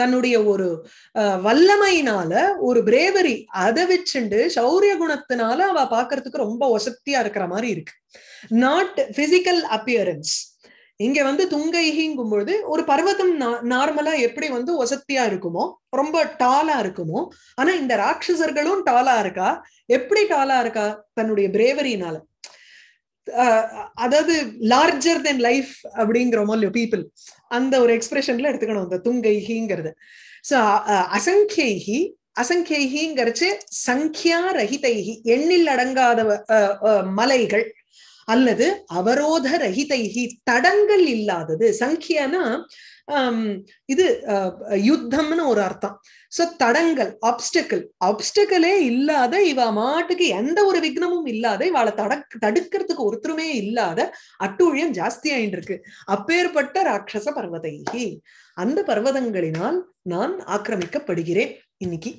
தன்னுடைய ஒரு வல்லமையினால ஒரு பிரேவரி அதை வச்சுண்டு சௌரிய குணத்தினால அவ பாக்குறதுக்கு ரொம்ப ஒசத்தியா இருக்கிற மாதிரி இருக்கு நாட் பிசிக்கல் அப்பியரன்ஸ் இங்க வந்து துங்கைஹிங்கும் பொழுது ஒரு பர்வதம் நார்மலா எப்படி வந்து ஒசத்தியா இருக்குமோ ரொம்ப டாலா இருக்குமோ ஆனா இந்த ராட்சசர்களும் டாலா இருக்கா எப்படி டாலா இருக்கா தன்னுடைய பிரேவரினால அதாவது லார்ஜர் தென் லைஃப் அப்படிங்கிறோமோ இல்லையோ பீப்புள் அந்த ஒரு எக்ஸ்பிரஷன்ல எடுத்துக்கணும் அந்த துங்கைஹிங்கிறது சோ அசங்கேகி அசங்கேகிங்கிறச்சு சங்கியா ரஹிதைகி எண்ணில் அடங்காத மலைகள் அல்லது அவரோத ரஹிதைஹி தடங்கள் இல்லாதது சங்கியனா இது யுத்தம்னு ஒரு அர்த்தம் சோ தடங்கள் அப்டக்கல் அப்டக்கலே இல்லாத இவ மாட்டுக்கு எந்த ஒரு விக்னமும் இல்லாத இவளை தடக் தடுக்கிறதுக்கு ஒருத்தருமே இல்லாத அட்டூழியம் ஜாஸ்தி ஆயிட்டு இருக்கு அப்பேற்பட்ட ராட்சச பர்வதைகி அந்த பர்வதங்களினால் நான் ஆக்கிரமிக்கப்படுகிறேன் இன்னைக்கு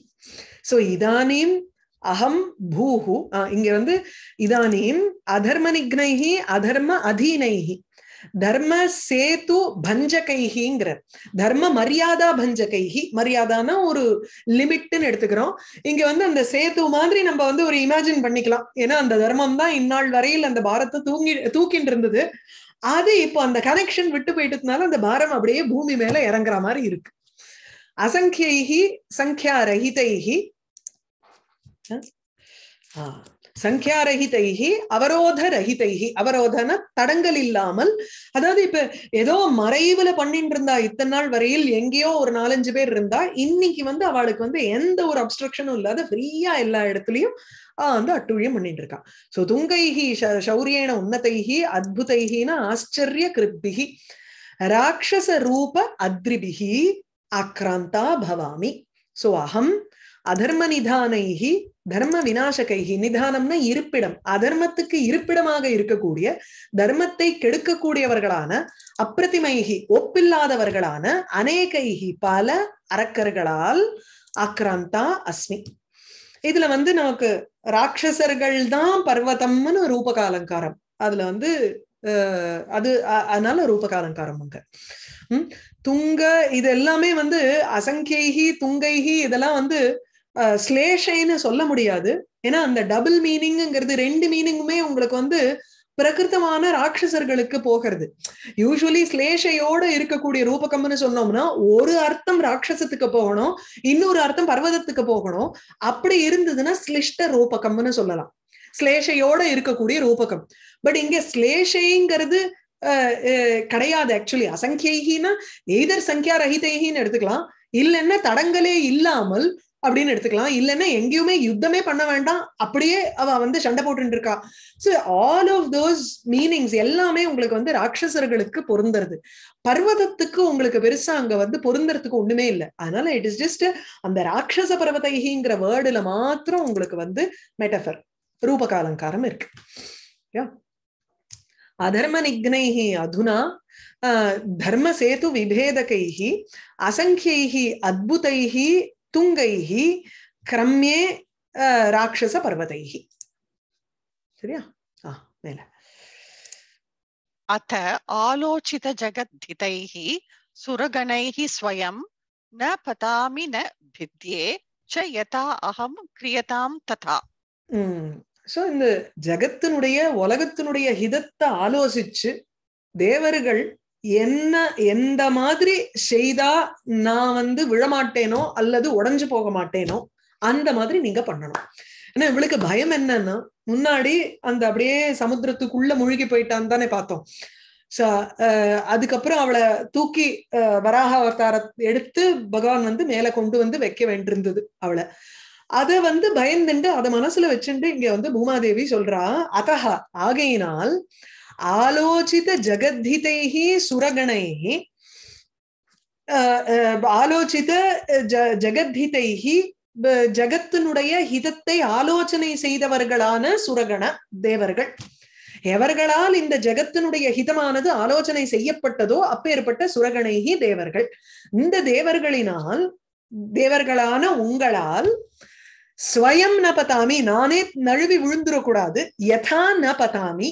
சோ இதானீம் அகம் பூஹு இங்க வந்து இதானீம் அதர்ம நிக்னைஹி அதர்ம அதீனைஹி தர்ம சேத்து பஞ்சகைஹிங்கிற தர்ம மரியாதா பஞ்சகைஹி மரியாதானா ஒரு லிமிட்னு எடுத்துக்கிறோம் இங்க வந்து அந்த சேத்து மாதிரி நம்ம வந்து ஒரு இமேஜின் பண்ணிக்கலாம் ஏன்னா அந்த தர்மம் தான் இந்நாள் வரையில் அந்த பாரத்தை தூங்கி தூக்கிட்டு இருந்தது அது இப்போ அந்த கனெக்ஷன் விட்டு போயிட்டதுனால அந்த பாரம் அப்படியே பூமி மேல இறங்குற மாதிரி இருக்கு அசங்கியைஹி சங்கியா ரஹிதைஹி சங்கியாரகிதைகி அவரோத ரகிதைகி அவரோதன தடங்கள் இல்லாமல் அதாவது இப்ப ஏதோ மறைவுல பண்ணிட்டு இருந்தா இத்தனை நாள் வரையில் எங்கேயோ ஒரு நாலஞ்சு பேர் இருந்தா இன்னைக்கு வந்து அவளுக்கு வந்து எந்த ஒரு அப்ஸ்ட்ரக்ஷனும் இல்லாத ஃப்ரீயா எல்லா இடத்துலயும் வந்து அட்டுழியம் பண்ணிட்டு இருக்கா சோ துங்கைகி சௌரியேன உன்னதைகி அத்புதைகின ஆச்சரிய கிருத்பிகி ராட்சச ரூப அத்ரிபிகி அக்ராந்தா பவாமி சோ அகம் அதர்ம நிதானைகி தர்ம விநாசகைகி நிதானம்னா இருப்பிடம் அதர்மத்துக்கு இருப்பிடமாக இருக்கக்கூடிய தர்மத்தை கெடுக்கக்கூடியவர்களான அப்பிரதிமைகி ஒப்பில்லாதவர்களான அநேகைகி பல அரக்கர்களால் ஆக்கிராந்தா அஸ்மி இதுல வந்து நமக்கு ராட்சசர்கள் தான் பர்வதம்னு ரூபகாலங்காரம் அதுல வந்து அது அதனால ரூபகாலங்காரம் அங்க உம் துங்க இது எல்லாமே வந்து அசங்கேகி துங்கைகி இதெல்லாம் வந்து ஸ்லேஷைன்னு சொல்ல முடியாது ஏன்னா அந்த டபுள் மீனிங்ங்கிறது ரெண்டு மீனிங்குமே உங்களுக்கு வந்து பிரகிருத்தமான ராட்சசர்களுக்கு போகிறது யூஸ்வலி ஸ்லேஷையோட இருக்கக்கூடிய ரூபகம்னு சொன்னோம்னா ஒரு அர்த்தம் ராட்சசத்துக்கு போகணும் இன்னொரு அர்த்தம் பர்வதத்துக்கு போகணும் அப்படி இருந்ததுன்னா ஸ்லிஷ்ட ரூபகம்னு சொல்லலாம் ஸ்லேஷையோட இருக்கக்கூடிய ரூபகம் பட் இங்க ஸ்லேஷைங்கிறது கிடையாது ஆக்சுவலி அசங்கியகினா எய்தர் சங்கியா ரஹிதைகின்னு எடுத்துக்கலாம் இல்லைன்னா தடங்களே இல்லாமல் அப்படின்னு எடுத்துக்கலாம் இல்லைன்னா எங்கேயுமே யுத்தமே பண்ண வேண்டாம் அப்படியே அவ வந்து சண்டை போட்டு இருக்கா so all of those meanings எல்லாமே உங்களுக்கு வந்து ராட்சசர்களுக்கு பொருந்துறது பர்வதத்துக்கு உங்களுக்கு பெருசா அங்க வந்து பொருந்துறதுக்கு ஒண்ணுமே இல்லை அதனால இட் இஸ் ஜஸ்ட் அந்த ராட்சச பர்வதைகிங்கிற வேர்டுல மாத்திரம் உங்களுக்கு வந்து மெட்டஃபர் ரூபகாலங்காரம் இருக்கு அதர்ம நிக்னைஹி அதுனா தர்ம சேது விபேதகைஹி அசங்கியைஹி அத்புதைஹி துங்கைஹி கிரம்யே ராட்சச பர்வதைஹி சரியா ஆ மேல அத்த ஆலோசித ஜகத்திதைஹி சுரகணைஹி ஸ்வயம் ந பதாமி ந பித்யே ச யதா அகம் கிரியதாம் ததா சோ இந்த ஜகத்தினுடைய உலகத்தினுடைய ஹிதத்தை ஆலோசிச்சு தேவர்கள் என்ன எந்த மாதிரி செய்தா நான் வந்து விழமாட்டேனோ அல்லது உடஞ்சு போக மாட்டேனோ அந்த மாதிரி நீங்க பண்ணணும் ஏன்னா இவளுக்கு பயம் என்னன்னா முன்னாடி அந்த அப்படியே சமுத்திரத்துக்குள்ள முழுகி போயிட்டான்னு தானே பார்த்தோம் அதுக்கப்புறம் அவளை தூக்கி வராக அவதார எடுத்து பகவான் வந்து மேல கொண்டு வந்து வைக்க வேண்டியிருந்தது அவளை அதை வந்து பயந்துண்டு அதை மனசுல வச்சுட்டு இங்க வந்து பூமாதேவி சொல்றா அதஹா ஆகையினால் ஆலோசித ஜகத்திதைகி சுரகணைகி ஆலோசித ஜ ஜகத்திதைஹி ஜகத்தினுடைய ஹிதத்தை ஆலோசனை செய்தவர்களான சுரகண தேவர்கள் எவர்களால் இந்த ஜகத்தினுடைய ஹிதமானது ஆலோசனை செய்யப்பட்டதோ அப்பேற்பட்ட சுரகணைகி தேவர்கள் இந்த தேவர்களினால் தேவர்களான உங்களால் ஸ்வயம் ந பதாமி நானே நழுவி விழுந்துடக்கூடாது யதா ந பதாமி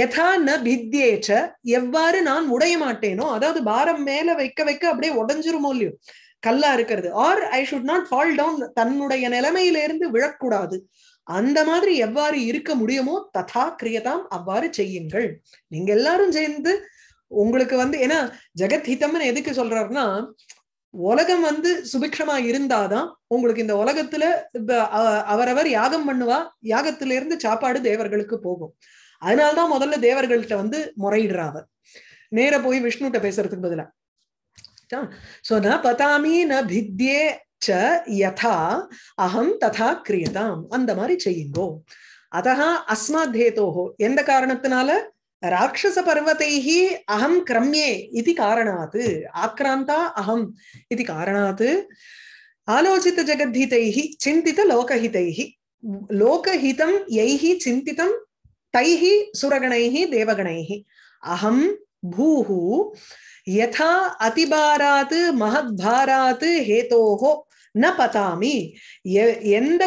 யதா ந வித்யேச்ச எவ்வாறு நான் உடைய மாட்டேனோ அதாவது பாரம் மேல வைக்க வைக்க அப்படியே உடஞ்சிருமோ இல்லையோ கல்லா இருக்கிறது or I should not fall down தன்னுடைய நிலைமையிலிருந்து விழக்கூடாது அந்த மாதிரி எவ்வாறு இருக்க முடியுமோ ததா கிரியதாம் அவ்வாறு செய்யுங்கள் நீங்க எல்லாரும் சேர்ந்து உங்களுக்கு வந்து ஏன்னா ஜெகத் ஹிதம்னு எதுக்கு சொல்றாருன்னா உலகம் வந்து சுபிக்ஷமா இருந்தாதான் உங்களுக்கு இந்த உலகத்துல அவரவர் யாகம் பண்ணுவா யாகத்திலிருந்து சாப்பாடு தேவர்களுக்கு போகும் அதனால்தான் முதல்ல தேவர்கள்ட்ட வந்து முறையிடுறாங்க நேர போய் விஷ்ணுகிட்ட பேசுறதுக்கு பதில சோ ந பதாமி ந பித்தியே ச யதா அகம் ததா கிரியதாம் அந்த மாதிரி செய்யுங்கோ அதா அஸ்மாத் ஹேதோஹோ எந்த காரணத்தினால ராட்சச பர்வத்தைஹி அகம் கிரம்யே இது காரணாத் ஆக்ராந்தா அகம் இது காரணாத் ஆலோசித்த ஜெகத்ஹிதைஹி சிந்தித லோகஹிதைஹி லோகஹிதம் எய்ஹி சிந்தித்தம் தைஹி சுரகணைஹி தேவகணைஹி அகம் பூஹு யதா அதிபாராத் மகத்பாராத் ஹேதோஹோ ந பதாமி எந்த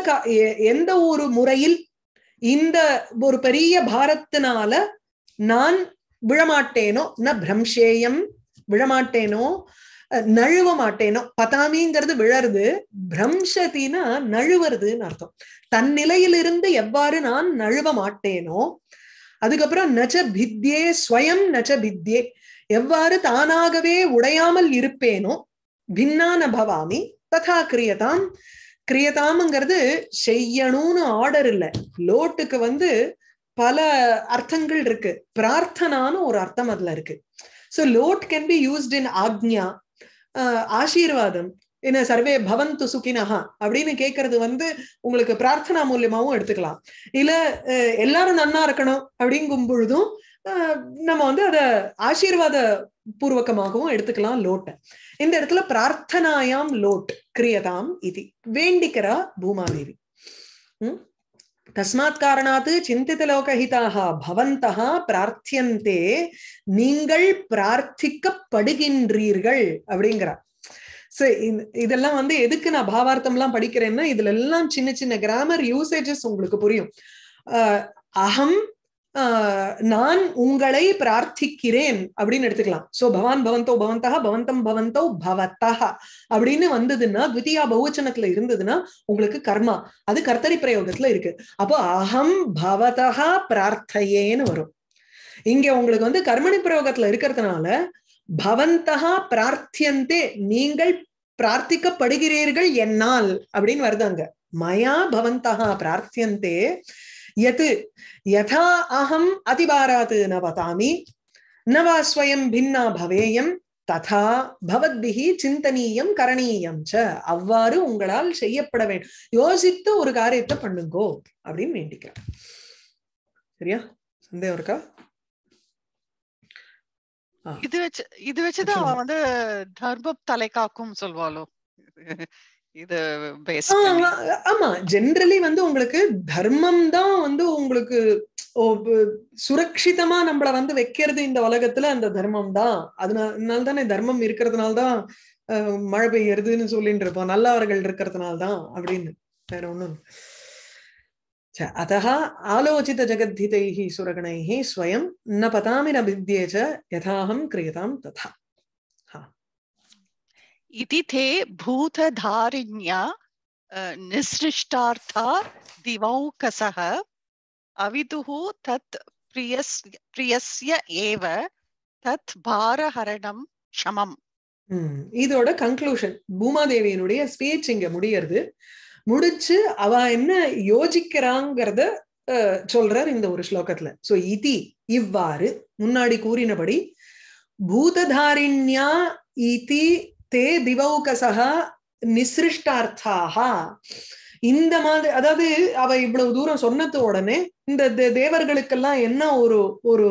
எந்த ஒரு முறையில் இந்த ஒரு பெரிய பாரத்தினால நான் விழமாட்டேனோ ந பிரம்சேயம் விழமாட்டேனோ நழுவ மாட்டேனோ பதாமிங்கிறது விழருது பிரம்சத்தினா நழுவருதுன்னு அர்த்தம் தன் நிலையிலிருந்து எவ்வாறு நான் நழுவ மாட்டேனோ அதுக்கப்புறம் நச்ச பித்தியே ஸ்வயம் நச்ச பித்தியே எவ்வாறு தானாகவே உடையாமல் இருப்பேனோ பின்னான பவாமி ததா கிரியதாம் கிரியதாம்ங்கிறது செய்யணும்னு ஆர்டர் இல்லை லோட்டுக்கு வந்து பல அர்த்தங்கள் இருக்கு பிரார்த்தனான்னு ஒரு அர்த்தம் அதுல இருக்கு so load can be used in ஆக்ஞா ஆசீர்வாதம் என்ன சர்வே பவந்து சுகினஹா அப்படின்னு கேட்கறது வந்து உங்களுக்கு பிரார்த்தனா மூலியமாவும் எடுத்துக்கலாம் இல்ல எல்லாரும் நன்னா இருக்கணும் அப்படிங்கும் பொழுதும் நம்ம வந்து அத ஆசீர்வாத பூர்வகமாகவும் எடுத்துக்கலாம் லோட்டை இந்த இடத்துல பிரார்த்தனாயாம் லோட் கிரியதாம் இது வேண்டிக்கிறா பூமாதேவி உம் தஸ்மாத் காரணாத்து லோகஹிதாக பவந்தா பிரார்த்தியந்தே நீங்கள் பிரார்த்திக்கப்படுகின்றீர்கள் அப்படிங்கிறார் சோ இதெல்லாம் வந்து எதுக்கு நான் பாவார்த்தம் எல்லாம் படிக்கிறேன்னா இதுல எல்லாம் சின்ன சின்ன கிராமர் யூசேஜஸ் உங்களுக்கு புரியும் அகம் நான் உங்களை பிரார்த்திக்கிறேன் அப்படின்னு எடுத்துக்கலாம் சோ பவான் பவந்தோ பவந்தா பவந்தம் பவந்தோ பவத்தா அப்படின்னு வந்ததுன்னா துவிதியா பகுவச்சனத்துல இருந்ததுன்னா உங்களுக்கு கர்மா அது கர்த்தரி பிரயோகத்துல இருக்கு அப்போ அகம் பவதா பிரார்த்தையேன்னு வரும் இங்க உங்களுக்கு வந்து கர்மணி பிரயோகத்துல இருக்கிறதுனால பவந்தகா பிரார்த்தியந்தே நீங்கள் பிரார்த்திக்கப்படுகிறீர்கள் என்னால் அப்படின்னு வருதாங்க மயா பவந்தா பிரார்த்தியந்தே எது யதா அகம் அதிபாராது ந நவா ஸ்வயம் பின்னா பவேயம் ததா பவத்பிகி சிந்தனீயம் கரணீயம் ச அவ்வாறு உங்களால் செய்யப்பட வேண்டும் யோசித்து ஒரு காரியத்தை பண்ணுங்கோ அப்படின்னு வேண்டிக்கிறேன் சரியா சந்தேகம் இருக்கா இது வச்சு இது வச்சுதான் அவன் வந்து தர்மம் தலை காக்கும் சொல்வாளோ இது ஆமா ஜெனரலி வந்து உங்களுக்கு தர்மம் தான் வந்து உங்களுக்கு சுரக்ஷிதமா நம்மள வந்து வைக்கிறது இந்த உலகத்துல அந்த தர்மம் தான் அதனால தானே தர்மம் இருக்கிறதுனால தான் மழை பெய்யறதுன்னு சொல்லிட்டு இருப்போம் நல்லவர்கள் இருக்கிறதுனால தான் அப்படின்னு வேற ஒண்ணும் अतः आलोचित जगद्धितैः सुरगणैः स्वयं न पतामि न विद्ये च यथाहं क्रियतां तथा इति ते भूतधारिण्या निसृष्टार्था दिवौकसः अविदुः तत् प्रियस् प्रियस्य एव तत् भारहरणं சமம் இதோட கன்க்ளூஷன் பூமாதேவியினுடைய ஸ்பீச் இங்க முடியறது முடிச்சு அவ என்ன யோசிக்கிறாங்கிறத சொல்றார் இந்த ஒரு ஸ்லோகத்துல சோ இதி இவ்வாறு முன்னாடி கூறினபடி பூததாரிண்யா இதி தே திவௌகசா நிசிருஷ்டார்த்தாக இந்த மாதிரி அதாவது அவ இவ்வளவு தூரம் சொன்னது உடனே இந்த தேவர்களுக்கெல்லாம் என்ன ஒரு ஒரு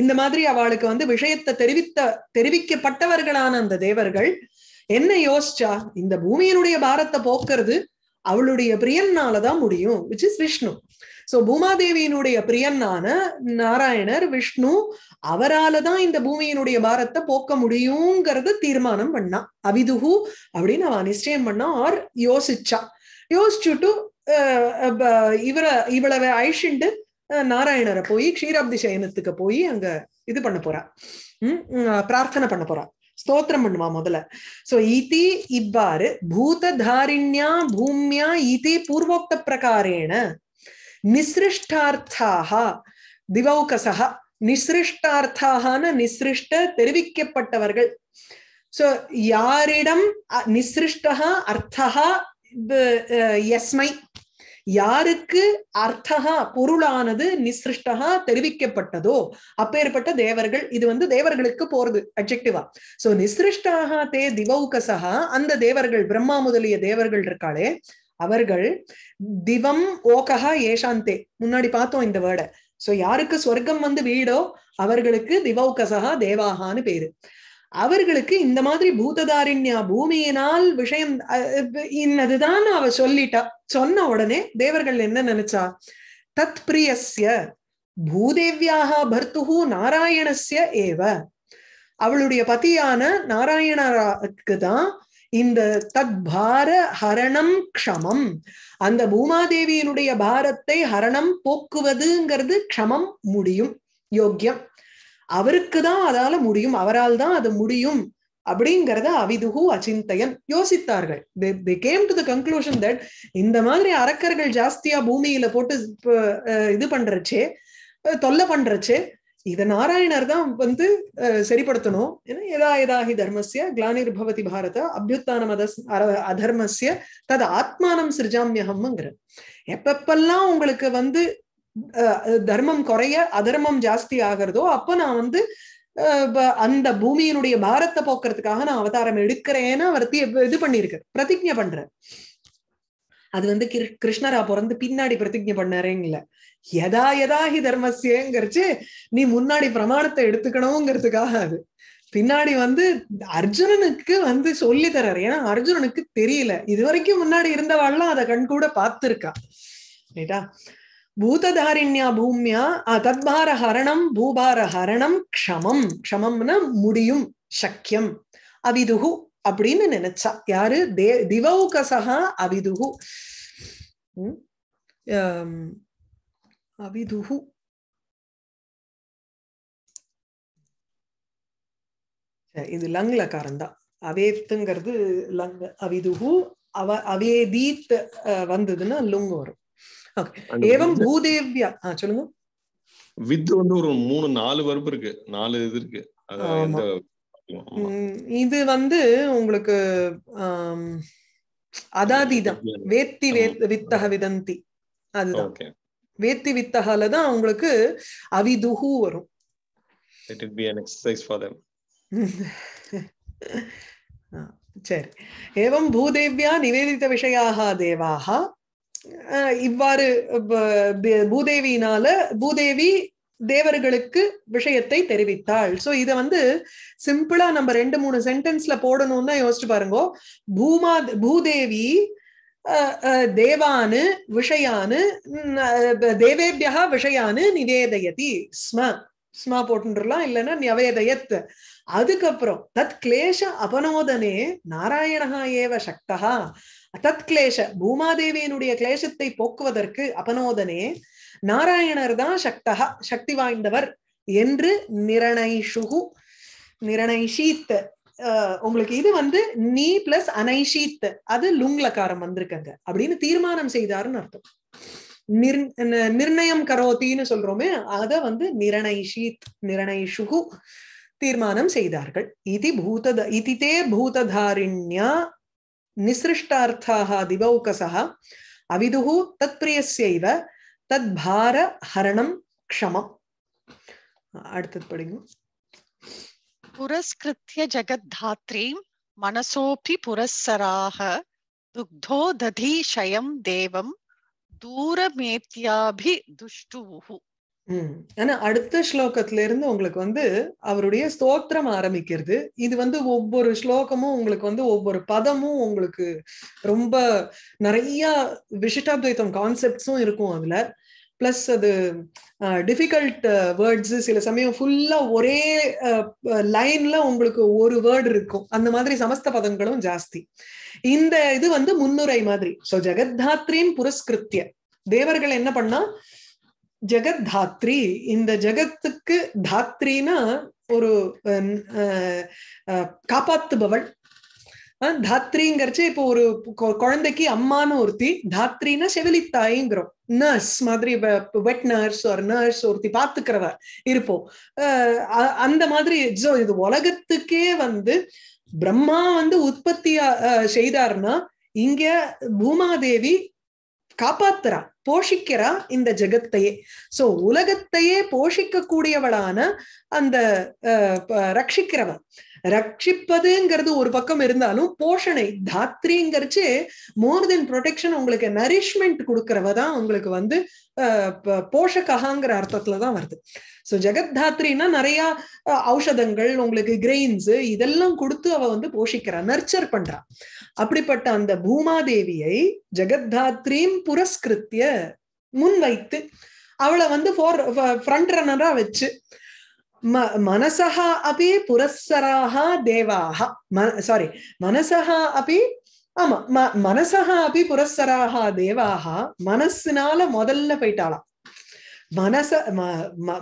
இந்த மாதிரி அவளுக்கு வந்து விஷயத்தை தெரிவித்த தெரிவிக்கப்பட்டவர்களான அந்த தேவர்கள் என்ன யோசிச்சா இந்த பூமியினுடைய பாரத்தை போக்குறது அவளுடைய பிரியன்னாலதான் முடியும் விச் இஸ் விஷ்ணு சோ பூமாதேவியினுடைய பிரியன்னான நாராயணர் விஷ்ணு அவராலதான் இந்த பூமியினுடைய பாரத்தை போக்க முடியுங்கிறத தீர்மானம் பண்ணா அவிதுகு அப்படின்னு அவ நிச்சயம் பண்ணா ஆர் யோசிச்சா யோசிச்சுட்டு இவர இவ்வளவு ஐஷிண்டு நாராயணரை போய் க்ஷீராப்தி சயனத்துக்கு போய் அங்க இது பண்ண போறா உம் பிரார்த்தனை பண்ண போறா ஸ்தோத்திரம் பண்ணுமா முதல்ல சோ இதி இவ்வாறு பூததாரிண்யா பூமியா இதி பூர்வோக்த பிரகாரேண நிசிருஷ்டார்த்தாக திவௌகசக நிசிருஷ்டார்த்தாகன நிசிருஷ்ட தெரிவிக்கப்பட்டவர்கள் சோ யாரிடம் நிசிருஷ்டா அர்த்தா எஸ்மை யாருக்கு அர்த்தகா பொருளானது நிசிருஷ்டகா தெரிவிக்கப்பட்டதோ அப்பேற்பட்ட தேவர்கள் இது வந்து தேவர்களுக்கு போறது அப்ஜெக்டிவா சோ நிசிருஷ்டாக தே திவௌகசகா அந்த தேவர்கள் பிரம்மா முதலிய தேவர்கள் இருக்காளே அவர்கள் திவம் ஓகஹா ஏஷாந்தே முன்னாடி பார்த்தோம் இந்த வேர்டை சோ யாருக்கு சொர்க்கம் வந்து வீடோ அவர்களுக்கு திவௌகசகா தேவாகான்னு பேரு அவர்களுக்கு இந்த மாதிரி பூததாரிண்யா பூமியினால் விஷயம் இன்னதுதான் அவ சொல்லிட்டா சொன்ன உடனே தேவர்கள் என்ன நினைச்சா தத் பிரியஸ்ய பூதேவியாக பர்த்துகு நாராயணஸ்ய ஏவ அவளுடைய பதியான நாராயணராக்கு தான் இந்த தத் பார ஹரணம் க்ஷமம் அந்த பூமாதேவியினுடைய பாரத்தை ஹரணம் போக்குவதுங்கிறது க்ஷமம் முடியும் யோக்கியம் அவருக்கு தான் அதால முடியும் அவரால் தான் அது முடியும் அப்படிங்கிறத அவிதுகு அச்சிந்தையன் யோசித்தார்கள் they came to the conclusion that இந்த மாதிரி அரக்கர்கள் ஜாஸ்தியா பூமியில போட்டு இது பண்றச்சே தொல்லை பண்றச்சே இத நாராயணர் தான் வந்து சரிப்படுத்தணும் ஏன்னா எதா எதாஹி தர்மசிய கிளானிர் பவதி பாரத அபியுத்தான மத அதர்மசிய தது ஆத்மானம் சிருஜாமியகம்ங்கிற எப்பப்பெல்லாம் உங்களுக்கு வந்து தர்மம் குறைய அதர்மம் ஜாஸ்தி ஆகிறதோ அப்ப நான் வந்து அந்த பூமியினுடைய பாரத்தை போக்குறதுக்காக நான் அவதாரம் எடுக்கிறேன்னு அவர் இது பண்ணிருக்கு பிரதிஜ பண்ற அது வந்து கிருஷ்ணரா பிறந்து பின்னாடி பிரதிஜை பண்ணாரேங்கல எதா எதா ஹி தர்மசியங்கிறச்சு நீ முன்னாடி பிரமாணத்தை எடுத்துக்கணுங்கிறதுக்காக அது பின்னாடி வந்து அர்ஜுனனுக்கு வந்து சொல்லி தர்றாரு ஏன்னா அர்ஜுனனுக்கு தெரியல இது வரைக்கும் முன்னாடி இருந்தவாள்லாம் அதை கண்கூட பார்த்துருக்கா ரைட்டா பூததாரிண்யா பூமியா தத்பார ஹரணம் பூபார ஹரணம் க்ஷமம் க்ஷமம்னா முடியும் சக்கியம் அவிதுகு அப்படின்னு நினைச்சா யாரு தே திவௌகசகா அவிதுகு அவிதுகு இது லங்ல காரந்தான் அவேத்துங்கிறது லங் அவிதுகு அவ அவேதீத் வந்ததுன்னா லுங் வரும் ஏவம் பூதேவ்யா சொல்லுங்க வித் வந்து ஒரு மூணு நாலு வரப்பு இருக்கு நாலு இது இருக்கு இது வந்து உங்களுக்கு அதாதி தான் வேத்தி வித்தக விதந்தி அதுதான் வேத்தி வித்தகால தான் உங்களுக்கு அவிதுகு வரும் இட் இட் சரி ஏவம் பூதேவ்யா நிவேதித விஷயாः தேவாः இவ்வாறு பூதேவியினால பூதேவி தேவர்களுக்கு விஷயத்தை தெரிவித்தாள் சோ இத வந்து சிம்பிளா நம்ம ரெண்டு மூணு சென்டென்ஸ்ல தான் யோசிச்சு பாருங்க பூமா பூதேவி தேவானு விஷயானு தேவேபியா விஷயானு நிவேதயதி ஸ்ம சும்மா போட்டுலாம் இல்லைன்னா நியவேத அதுக்கப்புறம் தத் கிளேஷ அபனோதனே நாராயணா ஏவ சக்தா தத் கிளேஷ பூமாதேவியினுடைய கிளேசத்தை போக்குவதற்கு அபனோதனே நாராயணர் தான் சக்தகா சக்தி வாய்ந்தவர் என்று நிரணயிஷுகு ஆஹ் உங்களுக்கு இது வந்து நீ பிளஸ் அனைஷீத் அது லுங்லகாரம் வந்திருக்கங்க அப்படின்னு தீர்மானம் செய்தாருன்னு அர்த்தம் நிர்ணயம் கரோத்தின்னு சொல்றோமே அத வந்து நிரணைஷித் நிரணயிஷுகு தீர்மானம் செய்தார்கள் இது பூதத இதிதே பூததாரிண்யா நிசிருஷ்டார்த்தாக திவௌகசா அவிதுகு தத் பார ஹரணம் க்ஷமம் அடுத்தது படிங்க புரஸ்கிருத்திய ஜகத்தாத்ரீம் மனசோபி புரஸ்சராக துக்தோ ததி ததீஷயம் தேவம் தூரமேத்தியாபி துஷ்டுஹு ஆனா அடுத்த ஸ்லோகத்துல இருந்து உங்களுக்கு வந்து அவருடைய ஸ்தோத்திரம் ஆரம்பிக்கிறது இது வந்து ஒவ்வொரு ஸ்லோகமும் உங்களுக்கு வந்து ஒவ்வொரு பதமும் உங்களுக்கு ரொம்ப நிறைய விசிட்டாத்வைத்தம் கான்செப்ட்ஸும் இருக்கும் அதுல பிளஸ் அது டிஃபிகல்ட் வேர்ட்ஸ் சில சமயம் ஃபுல்லா ஒரே லைன்ல உங்களுக்கு ஒரு வேர்டு இருக்கும் அந்த மாதிரி சமஸ்த பதங்களும் ஜாஸ்தி இந்த இது வந்து முன்னுரை மாதிரி சோ ஜெகத்தாத்ரின் புரஸ்கிருத்திய தேவர்கள் என்ன பண்ணா ஜெகத் தாத்ரி இந்த ஜெகத்துக்கு தாத்ரினா ஒரு காப்பாத்துபவள் தாத்ரிங்கிறச்சு இப்போ ஒரு குழந்தைக்கு அம்மான்னு ஒருத்தி தாத்ரினா செவிலித்தாய்ங்கிறோம் நர்ஸ் மாதிரி வெட் நர்ஸ் ஒரு நர்ஸ் ஒருத்தி பாத்துக்கிறவ இருப்போம் அந்த மாதிரி இது உலகத்துக்கே வந்து பிரம்மா வந்து உற்பத்தியா செய்தாருன்னா இங்க பூமாதேவி காப்பாத்துறா போஷிக்கிறா இந்த ஜெகத்தையே சோ உலகத்தையே போஷிக்க கூடியவளான அந்த ரட்சிக்கிறவன் ரட்சிப்பதுங்கிறது ஒரு பக்கம் இருந்தாலும் போஷனை தாத்ரிங்கிறச்சு மோர் தென் ப்ரொடெக்ஷன் உங்களுக்கு நரிஷ்மெண்ட் கொடுக்கறவ தான் உங்களுக்கு வந்து போஷகாங்கிற அர்த்தத்துல தான் வருது ஸோ தாத்ரினா நிறைய ஔஷதங்கள் உங்களுக்கு கிரெயின்ஸ் இதெல்லாம் கொடுத்து அவ வந்து போஷிக்கிறா நர்ச்சர் பண்றா அப்படிப்பட்ட அந்த பூமாதேவியை ஜெகத்தாத்ரீம் புரஸ்கிருத்திய முன்வைத்து அவளை வந்து ஃபோர் ஃப்ரண்ட் ரன்னராக வச்சு ம மனசா அப்படி अपि पुरस्सराः देवाः சாரி மனசா அப்படி ஆமா ம மனசா அப்படி புரஸ்தராக தேவாக மனசுனால முதல்ல போயிட்டாளா மனச ம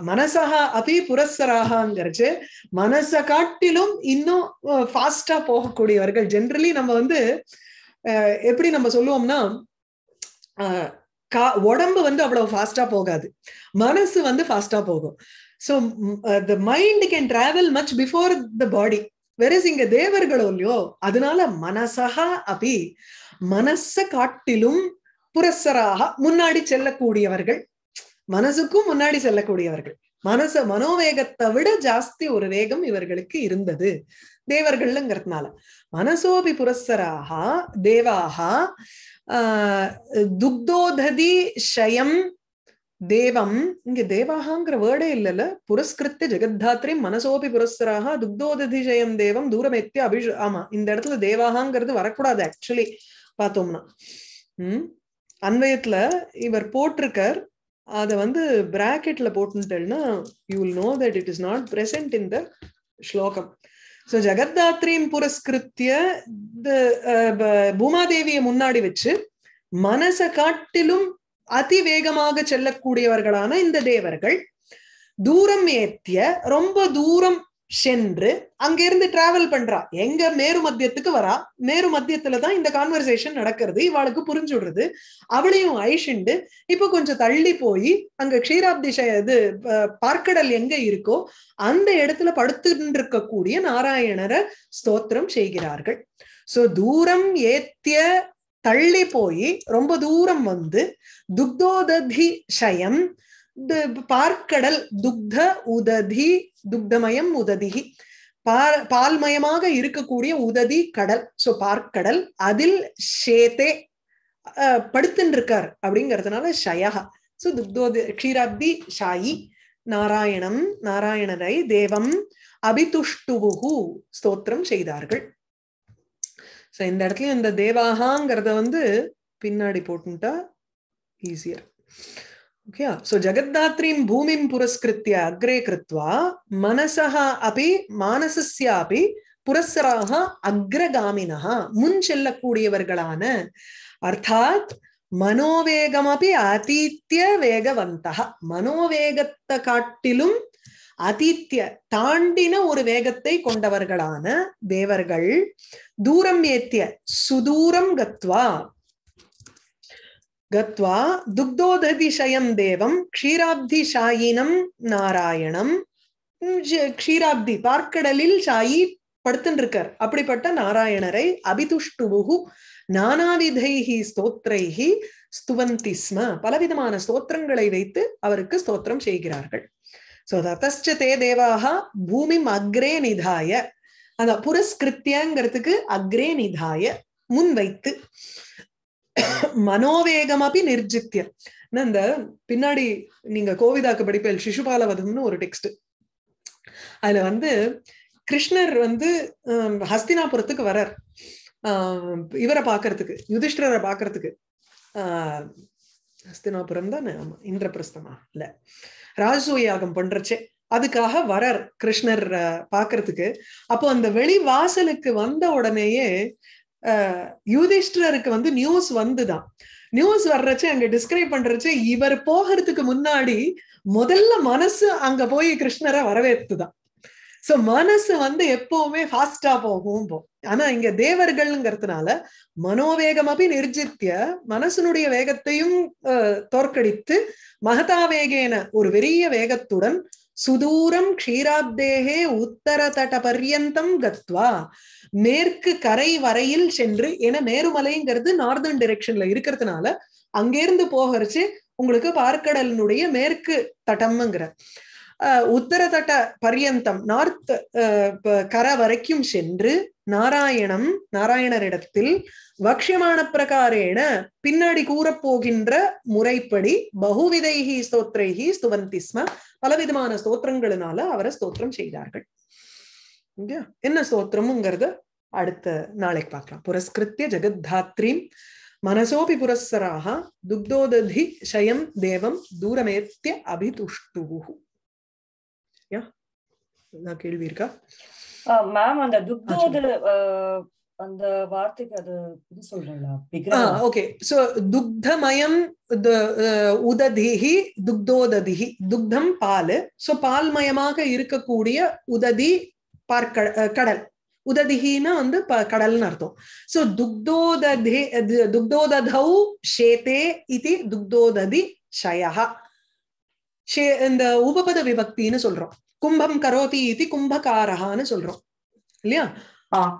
மனசா அப்படி புரஸ்தராகங்கிறச்சு மனச காட்டிலும் இன்னும் ஃபாஸ்டா போகக்கூடியவர்கள் ஜென்ரலி நம்ம வந்து எப்படி நம்ம சொல்லுவோம்னா கா உடம்பு வந்து அவ்வளவு ஃபாஸ்டா போகாது மனசு வந்து ஃபாஸ்டா போகும் so the mind can travel much before the body versus இங்க தேவர்களோ இல்லையோ அதனால மனசகா அபி மனச காட்டிலும் புரசராக முன்னாடி செல்லக்கூடியவர்கள் மனசுக்கும் முன்னாடி செல்லக்கூடியவர்கள் மனச மனோவேகத்தை விட ஜாஸ்தி ஒரு வேகம் இவர்களுக்கு இருந்தது தேவர்கள்ங்கிறதுனால மனசோபி புரசராக தேவாக துக்தோததி ஷயம் தேவம் இங்க தேவாகாங்கிற வேர்டே இல்லைல்ல புரஸ்கிருத்த ஜெகத்தாத்ரி மனசோபி புரஸ்தராக துக்தோதிஜயம் தேவம் தூரமெத்தி அபிஷ் ஆமா இந்த இடத்துல தேவாகங்கிறது வரக்கூடாது ஆக்சுவலி பார்த்தோம்னா உம் அன்வயத்துல இவர் போட்டிருக்கார் அத வந்து பிராக்கெட்ல போட்டுட்டேன்னா you will know that it is not present in the ஸ்லோகம் சோ ஜெகத்தாத்ரியம் புரஸ்கிருத்திய பூமாதேவியை முன்னாடி வச்சு மனச காட்டிலும் அதிவேகமாக செல்லக்கூடியவர்களான இந்த தேவர்கள் தூரம் ஏத்திய ரொம்ப தூரம் சென்று அங்கிருந்து டிராவல் பண்றா எங்க மேரு மத்தியத்துக்கு வரா மேரு மத்தியத்துலதான் இந்த கான்வர்சேஷன் நடக்கிறது இவாளுக்கு புரிஞ்சுடுறது அவளையும் ஐஷிண்டு இப்ப கொஞ்சம் தள்ளி போய் அங்க க்ஷீராப்தி இது பார்க்கடல் எங்க இருக்கோ அந்த இடத்துல படுத்துட்டு இருக்கக்கூடிய நாராயணரை ஸ்தோத்திரம் செய்கிறார்கள் சோ தூரம் ஏத்திய தள்ளி போய் ரொம்ப தூரம் வந்து துக்தோததி சயம் பார்க்கடல் துக்த உததி துக்தமயம் உததி பால் பால்மயமாக இருக்கக்கூடிய உததி கடல் சோ பார்க்கடல் அதில் ஷேத்தே படுத்துட்டு இருக்கார் அப்படிங்கிறதுனால ஷயா சோ துக்தோதி க்ஷீராப்தி ஷாயி நாராயணம் நாராயணரை தேவம் அபிதுஷ்டுவுகு ஸ்தோத்திரம் செய்தார்கள் ஸோ இந்த இடத்துலயும் இந்த தேவாகாங்கிறத வந்து பின்னாடி போட்டுட்டா ஈஸியர் ஓகே சோ ஜெகத்தாத்ரீம் பூமிம் புரஸ்கிருத்திய அக்ரே கிருத்வா மனசா அப்படி மானசியாபி புரஸ்சராக அக்ரகாமினா முன் செல்லக்கூடியவர்களான அர்த்தாத் மனோவேகம் அப்படி அதித்திய வேகவந்தக மனோவேகத்தை காட்டிலும் அதித்ய தாண்டின ஒரு வேகத்தை கொண்டவர்களான தேவர்கள் தூரம் ஏத்திய சுதூரம் கத்வா கத்வா துக்தோததிஷயம் தேவம் க்ஷீராப்தி சாயினம் நாராயணம் க்ஷீராப்தி பார்க்கடலில் சாயி படுத்துருக்கார் அப்படிப்பட்ட நாராயணரை அபிதுஷ்டுபுகு நானாவிதைஹி ஸ்தோத்ரைஹி ஸ்துவந்தி ஸ்ம பலவிதமான ஸ்தோத்திரங்களை வைத்து அவருக்கு ஸ்தோத்திரம் செய்கிறார்கள் சோ தத்தச்ச தே தேவாக பூமிம் அக்ரே நிதாய அந்த புரஸ்கிருத்தியங்கிறதுக்கு அக்ரே நிதாய வைத்து மனோவேகம் அப்படி நிர்ஜித்திய இந்த பின்னாடி நீங்க கோவிதாக்கு படிப்பில் சிசுபாலவதம்னு ஒரு டெக்ஸ்ட் அதுல வந்து கிருஷ்ணர் வந்து ஹஸ்தினாபுரத்துக்கு வரார் இவரை பாக்குறதுக்கு யுதிஷ்டரை பாக்குறதுக்கு ஆஹ் ஹஸ்தினாபுரம் தான் இந்திரபிரஸ்தமா இல்ல ராஜசூய யாகம் பண்றச்சு அதுக்காக வரர் கிருஷ்ணர் பாக்குறதுக்கு அப்போ அந்த வெளி வாசலுக்கு வந்த உடனேயே யுதிஷ்டருக்கு வந்து நியூஸ் வந்துதான் நியூஸ் வர்றச்சு அங்க டிஸ்கிரைப் பண்றச்சு இவர் போகிறதுக்கு முன்னாடி முதல்ல மனசு அங்க போய் கிருஷ்ணரை வரவேற்றுதான் சோ மனசு வந்து எப்பவுமே ஃபாஸ்டா போகும் போ ஆனா இங்க தேவர்கள்ங்கிறதுனால மனோவேகம் அப்படி நிர்ஜித்திய மனசனுடைய வேகத்தையும் தோற்கடித்து மகதாவேகேன ஒரு பெரிய வேகத்துடன் சுதூரம் க்ஷீராப்தேகே உத்தர தட பர்யந்தம் கத்வா மேற்கு கரை வரையில் சென்று ஏன்னா மேருமலைங்கிறது நார்தர்ன் டைரக்ஷன்ல இருக்கிறதுனால அங்கேருந்து போகிறச்சு உங்களுக்கு பார்க்கடலினுடைய மேற்கு தட்டம்ங்கிற உத்தரதட்ட பரியந்தம் நார்த் கர வரைக்கும் சென்று நாராயணம் நாராயணரிடத்தில் வக்ஷமான பிரகாரேன பின்னாடி கூறப்போகின்ற முறைப்படி பகுவிதைகி ஸ்தோத்ரைகி ஸ்துவந்தி ஸ்ம பலவிதமான ஸ்தோத்திரங்களினால அவரை ஸ்தோத்திரம் செய்தார்கள் என்ன ஸ்தோத்திரமுங்கிறது அடுத்த நாளைக்கு பார்க்கலாம் புரஸ்கிருத்திய ஜெகத்தாத்ரீம் மனசோபி புரஸ்வராக துக்தோததி சயம் தேவம் தூரமேத்திய அபிதுஷ்டு கேள்வி இருக்கா மேம் அந்த அந்த வார்த்தைக்கு அது சொல்றீங்களா ஓகே சோ துக்தமயம் உததிஹி துக்தோததிஹி துக்தம் பால் சோ பால்மயமாக இருக்கக்கூடிய உததி பார்க்க கடல் உததிஹின்னா வந்து கடல்னு அர்த்தம் சோ துக்தோததி துக்தோததௌ ஷேதே இது துக்தோததி ஷயா இந்த உபபத விபக்தின்னு சொல்றோம் கும்பம் கரோதி இது கும்பகாரஹான்னு சொல்றோம் இல்லையா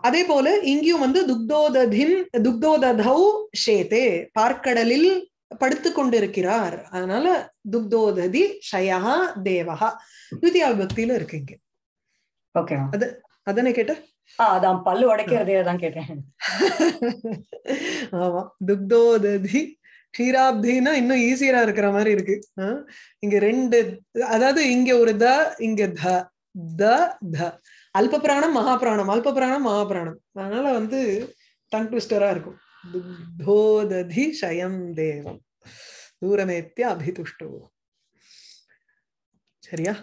அதே போல இங்கேயும் வந்து துக்தோததின் துக்தோததௌ ஷேதே பார்க்கடலில் படுத்து கொண்டிருக்கிறார் அதனால துக்தோததி ஷயா தேவஹா பக்தியில இருக்கு இங்க ஓகே அது அதனை கேட்ட அதான் பல்லு உடைக்கிறதே தான் கேட்டேன் ஆமா துக்தோததி ஹீராப்தின்னா இன்னும் ஈஸியரா இருக்கிற மாதிரி இருக்கு இங்க ரெண்டு அதாவது இங்க ஒரு த இங்க த த த அல்ப பிராணம் மகா பிராணம் அல்ப பிராணம் மகா பிராணம் அதனால வந்து டங் ட்விஸ்டரா இருக்கும் துத்தோததி சயம் தேவம் தூரமேத்திய அபிதுஷ்டோ சரியா